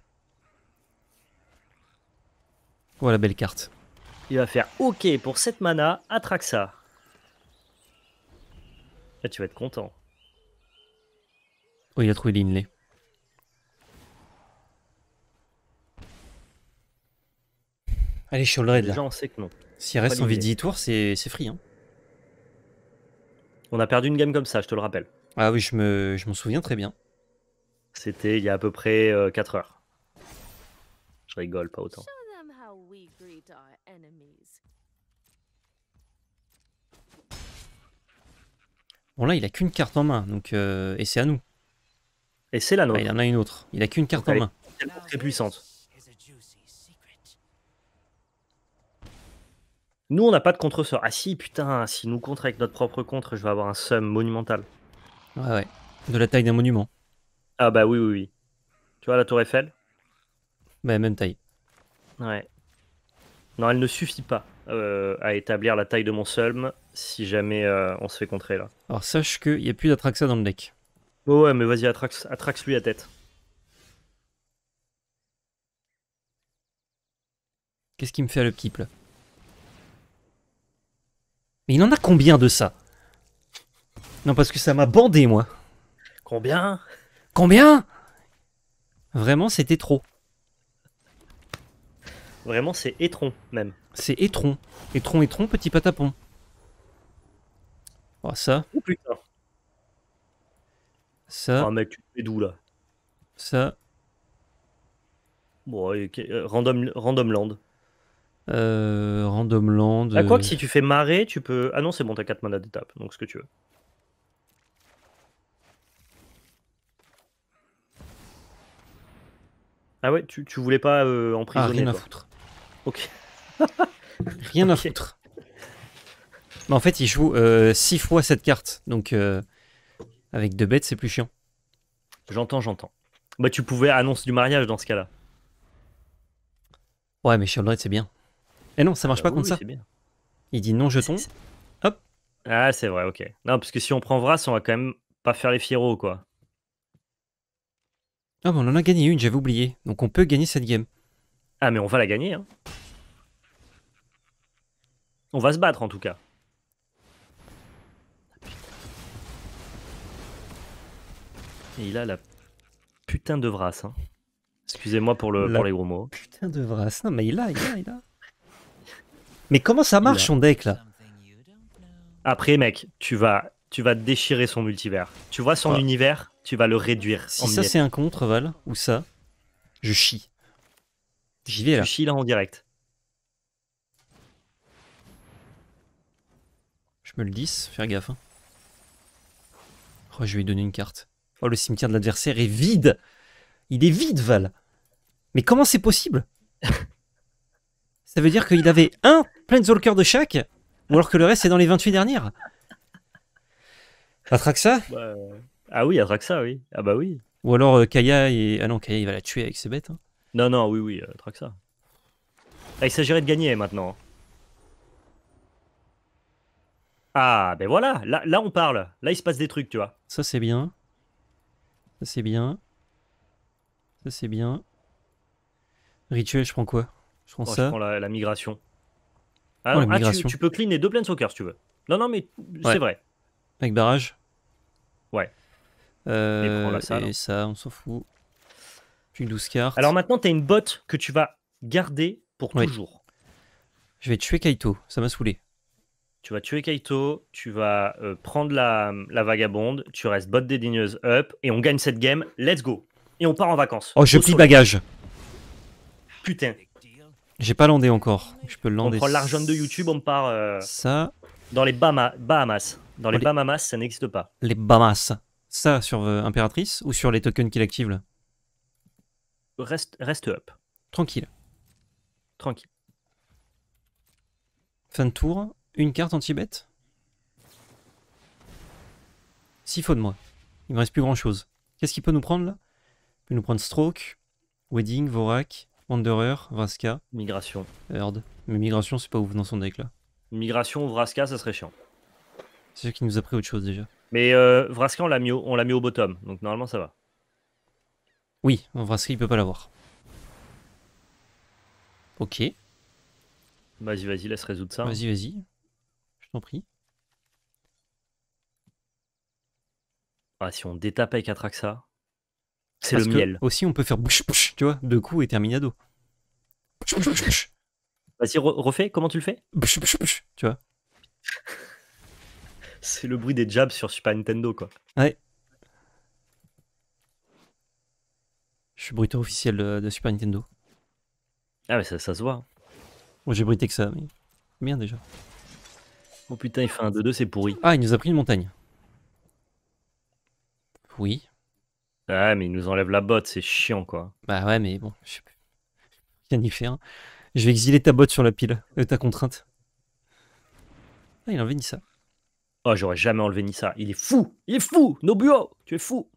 Voilà, belle carte. Il va faire OK pour cette mana, attraque ça. Là, tu vas être content. Oh, il a trouvé l'inlay. Allez, je le raid là. on sait que non. S'il reste en tour, c'est free. Hein. On a perdu une game comme ça, je te le rappelle. Ah oui, je me, je m'en souviens très bien. C'était il y a à peu près 4 euh, heures. Je rigole, pas autant. Bon là, il a qu'une carte en main, donc euh, et c'est à nous. Et c'est la ah, nôtre. il en a une autre. Il a qu'une carte en main. Est très puissante. Nous, on n'a pas de contre-sort. Ah si, putain, si nous contre avec notre propre contre, je vais avoir un sum monumental. Ouais, ouais. De la taille d'un monument. Ah bah oui, oui, oui. Tu vois la tour Eiffel Bah même taille. Ouais. Non, elle ne suffit pas euh, à établir la taille de mon sum si jamais euh, on se fait contrer là. Alors sache qu'il n'y a plus d'Atraxa dans le deck. Ouais, ouais, mais vas-y, Atrax, lui à tête. Qu'est-ce qui me fait le petit là mais il en a combien de ça Non, parce que ça m'a bandé, moi. Combien Combien Vraiment, c'était trop. Vraiment, c'est étron, même. C'est étron. Étron, étron, petit patapon. Oh, ça. Oh putain. Ça. Oh, mec, tu là Ça. Bon, euh, random, random land euh, land à quoi euh, que si tu fais marrer tu peux. Ah non, c'est bon, t'as 4 manas d'étape, donc ce que tu veux. Ah ouais, tu, voulais pas en euh, ah, emprisonner. Ah, rien à foutre. Ok. rien à foutre. Mais en fait, il joue 6 euh, fois cette carte, donc avec deux bêtes, c'est plus chiant. J'entends, j'entends. Bah, tu pouvais annoncer du mariage dans ce cas-là. Ouais, mais Shield c'est bien. Eh non, ça marche ah pas contre ça. Il dit non jetons Hop. Ah, c'est vrai, ok. Non, parce que si on prend Vras, on va quand même pas faire les fiero quoi. Ah, bon, on en a gagné une, j'avais oublié. Donc on peut gagner cette game. Ah, mais on va la gagner. Hein. On va se battre, en tout cas. Et il a la putain de Vras. Hein. Excusez-moi pour, le, pour les gros mots. Putain de Vras. Non, mais il a, il a, il a. Mais comment ça marche son deck là Après, mec, tu vas, tu vas déchirer son multivers. Tu vois son ah. univers, tu vas le réduire. Si ça c'est un contre, Val, ou ça, je chie. J'y vais là. Je chie là en direct. Je me le dis, faire gaffe. Hein. Oh, je vais lui donner une carte. Oh, le cimetière de l'adversaire est vide. Il est vide, Val. Mais comment c'est possible Ça veut dire qu'il avait un plein de de chaque, ou alors que le reste c'est dans les 28 dernières. Atraxa bah, Ah oui, Atraxa, oui. Ah bah oui. Ou alors euh, Kaya, et... ah non, Kaya il va la tuer avec ses bêtes. Hein. Non, non, oui, oui, euh, Atraxa. Ah, il s'agirait de gagner maintenant. Ah, ben voilà, là, on parle. Là il se passe des trucs, tu vois. Ça c'est bien. Ça c'est bien. Ça c'est bien. Rituel, je prends quoi Je prends oh, ça. Je prends la migration. Ah, ah tu, peux cleaner deux plaines soccer si tu veux. Non, non, mais c'est vrai. Avec barrage Ouais. Euh, et, hein. ça, on s'en fout. Une douce carte Alors maintenant, tu as une botte que tu vas garder pour toujours. Je vais tuer Kaito, ça m'a saoulé. Tu vas tuer Kaito, tu vas euh, prendre la, la, vagabonde, tu restes botte dédaigneuse up, et on gagne cette game, let's go. Et on part en vacances. Oh, je plie bagage. Putain. J'ai pas landé encore. Je peux le lander. On prend l'argent de YouTube, on part. Euh, ça. Dans les Bamas Bahamas. Dans les, Bahamas, ça n'existe pas. Les Bahamas. Ça sur euh, Impératrice ou sur les tokens qu'il active là reste, reste up. Tranquille. Tranquille. Fin de tour. Une carte anti-bête S'il faut de moi. Il me reste plus grand chose. Qu'est-ce qu'il peut nous prendre là Il peut nous prendre Stroke, Wedding, Vorak. Wanderer, Vraska. Migration. Herd. Mais migration, c'est pas ouf dans son deck là. Migration, Vraska, ça serait chiant. C'est sûr qu'il nous a pris autre chose déjà. Mais euh, Vraska, on l'a mis, au... au bottom, donc normalement ça va. Oui, Vraska, il peut pas l'avoir. Ok. Vas-y, vas-y, laisse résoudre ça. Hein. Vas-y, vas-y. Je t'en prie. Ah, si on détape avec Atraxa. C'est le miel. Aussi, on peut faire bouche, bouche, tu vois, deux coups et terminado. Vas-y, refais, comment tu le fais bouche, bouche, bouche, tu vois. C'est le bruit des jabs sur Super Nintendo, quoi. Ouais. Je suis bruiteur officiel de, Super Nintendo. Ah, mais ça, ça se voit. Bon, hein. j'ai bruité que ça, mais. Bien déjà. Oh putain, il fait un 2-2, c'est pourri. Ah, il nous a pris une montagne. Oui. Ouais, mais il nous enlève la botte, c'est chiant, quoi. Bah ouais, mais bon, je sais rien y hein. Je vais exiler ta botte sur la pile, euh, ta contrainte. Ah, il a enlevé Nissa. Oh, j'aurais jamais enlevé ça. Il est fou Il est fou Nobuo Tu es fou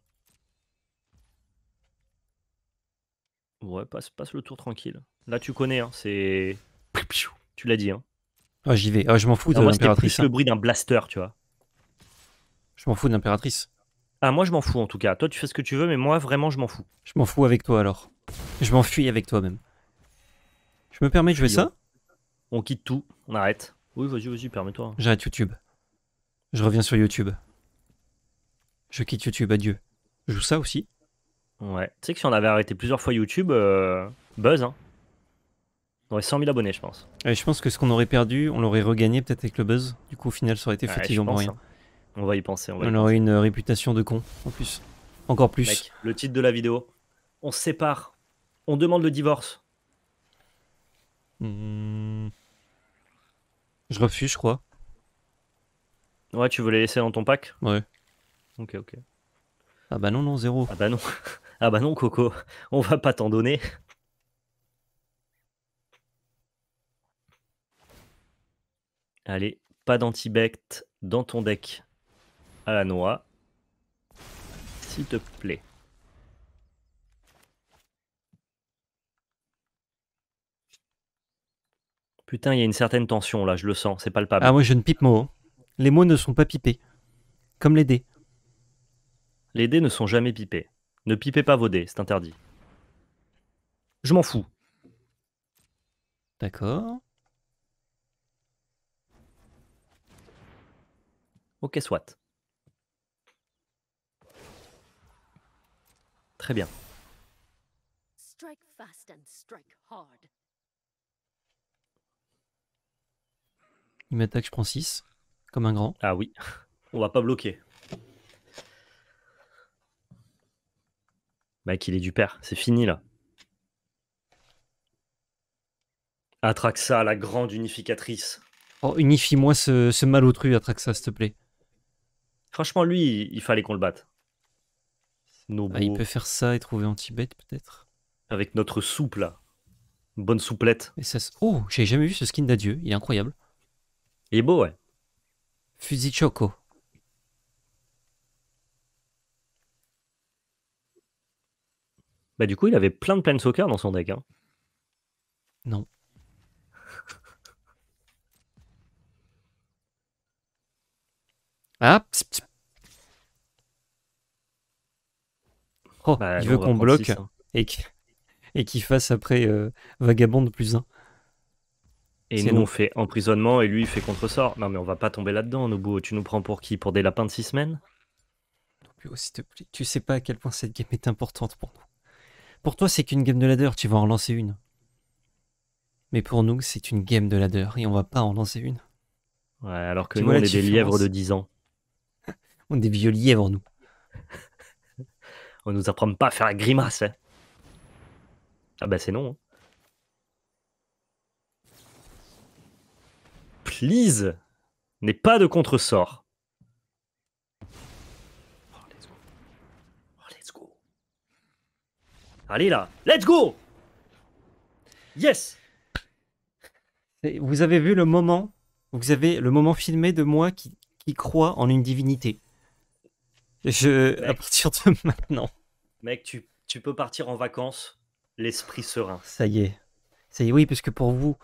Ouais, passe, passe le tour tranquille. Là, tu connais, hein, c'est... Tu l'as dit, hein. Oh, j'y vais. Oh, je m'en fous de l'impératrice. C'est le hein. bruit d'un blaster, tu vois. Je m'en fous de l'impératrice. Ah, moi, je m'en fous en tout cas. Toi, tu fais ce que tu veux, mais moi, vraiment, je m'en fous. Je m'en fous avec toi alors. Je m'enfuis avec toi même. Je me permets de jouer ça hein. On quitte tout, on arrête. Oui, vas-y, vas-y, permets-toi. J'arrête YouTube. Je reviens sur YouTube. Je quitte YouTube, adieu. Je joue ça aussi Ouais. Tu sais que si on avait arrêté plusieurs fois YouTube, euh, buzz, hein. On aurait 100 000 abonnés, je pense. je pense que ce qu'on aurait perdu, on l'aurait regagné peut-être avec le buzz. Du coup, au final, ça aurait été fatigant pour rien. Hein. On va y penser. On, va on aurait une réputation de con, en plus. Encore plus. le titre de la vidéo on se sépare, on demande le divorce. Hmm. Je refuse, je crois. Ouais, tu veux les laisser dans ton pack Ouais. Ok, ok. Ah bah non, non, zéro. Ah bah non. Ah bah non, Coco, on va pas t'en donner. Allez, pas d'anti-bect dans ton deck à la noix. S'il te plaît. Putain, il y a une certaine tension là, je le sens, c'est palpable. Ah, moi je ne pipe mot. Hein. Les mots ne sont pas pipés. Comme les dés. Les dés ne sont jamais pipés. Ne pipez pas vos dés, c'est interdit. Je m'en fous. D'accord. Ok, soit. Très bien. Il m'attaque, je prends 6, comme un grand. Ah oui, on va pas bloquer. Mec, il est du père, c'est fini là. Atraxa, la grande unificatrice. Oh, unifie-moi ce, ce malotru, Atraxa, s'il te plaît. Franchement, lui, il fallait qu'on le batte. Ah, il peut faire ça et trouver anti Tibet, peut-être. Avec notre souple là. bonne souplette. oh, j'avais jamais vu ce skin d'adieu. Il est incroyable. Il est beau, ouais. Fusil Choco. Bah du coup, il avait plein de plein de soccer dans son deck. Hein. Non. Ah, Oh, bah, il veut qu'on bloque et qu'il fasse après euh, vagabond de plus 1. Et nous, on fait emprisonnement et lui, il fait contre-sort. Non, mais on va pas tomber là-dedans, Nobuo. Tu nous prends pour qui Pour des lapins de 6 semaines oh, s'il te plaît. Tu sais pas à quel point cette game est importante pour nous. Pour toi, c'est qu'une game de ladder, tu vas en lancer une. Mais pour nous, c'est une game de ladder et on va pas en lancer une. Ouais, alors que nous, on est des lièvres de 10 ans. on est des vieux lièvres, nous. On nous apprend pas à faire la grimace. Hein. Ah bah c'est non. Hein. Please, n'est pas de contresort. Oh, let's go. Oh, let's go. Allez là, let's go. Yes. vous avez vu le moment, vous avez le moment filmé de moi qui, qui croit en une divinité. Je, à partir de maintenant. Mec, tu, peux partir en vacances, l'esprit serein. Ça y est. Ça y est, oui, parce que pour vous,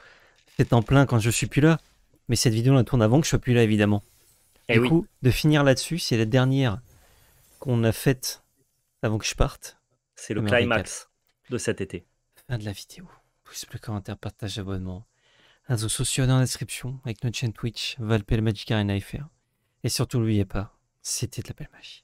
c'est en plein quand je suis plus là. Mais cette vidéo, on la tourne avant que je sois plus là, évidemment. Eh du coup, de finir là-dessus, c'est la dernière qu'on a faite avant que je parte. C'est le climax de cet été. Fin de la vidéo. Pouce bleu, commentaire, partage, abonnement. Réseaux sociaux dans la description avec notre chaîne Twitch, Valpel Magic Arena FR. Et surtout, n'oubliez pas, c'était de la belle magie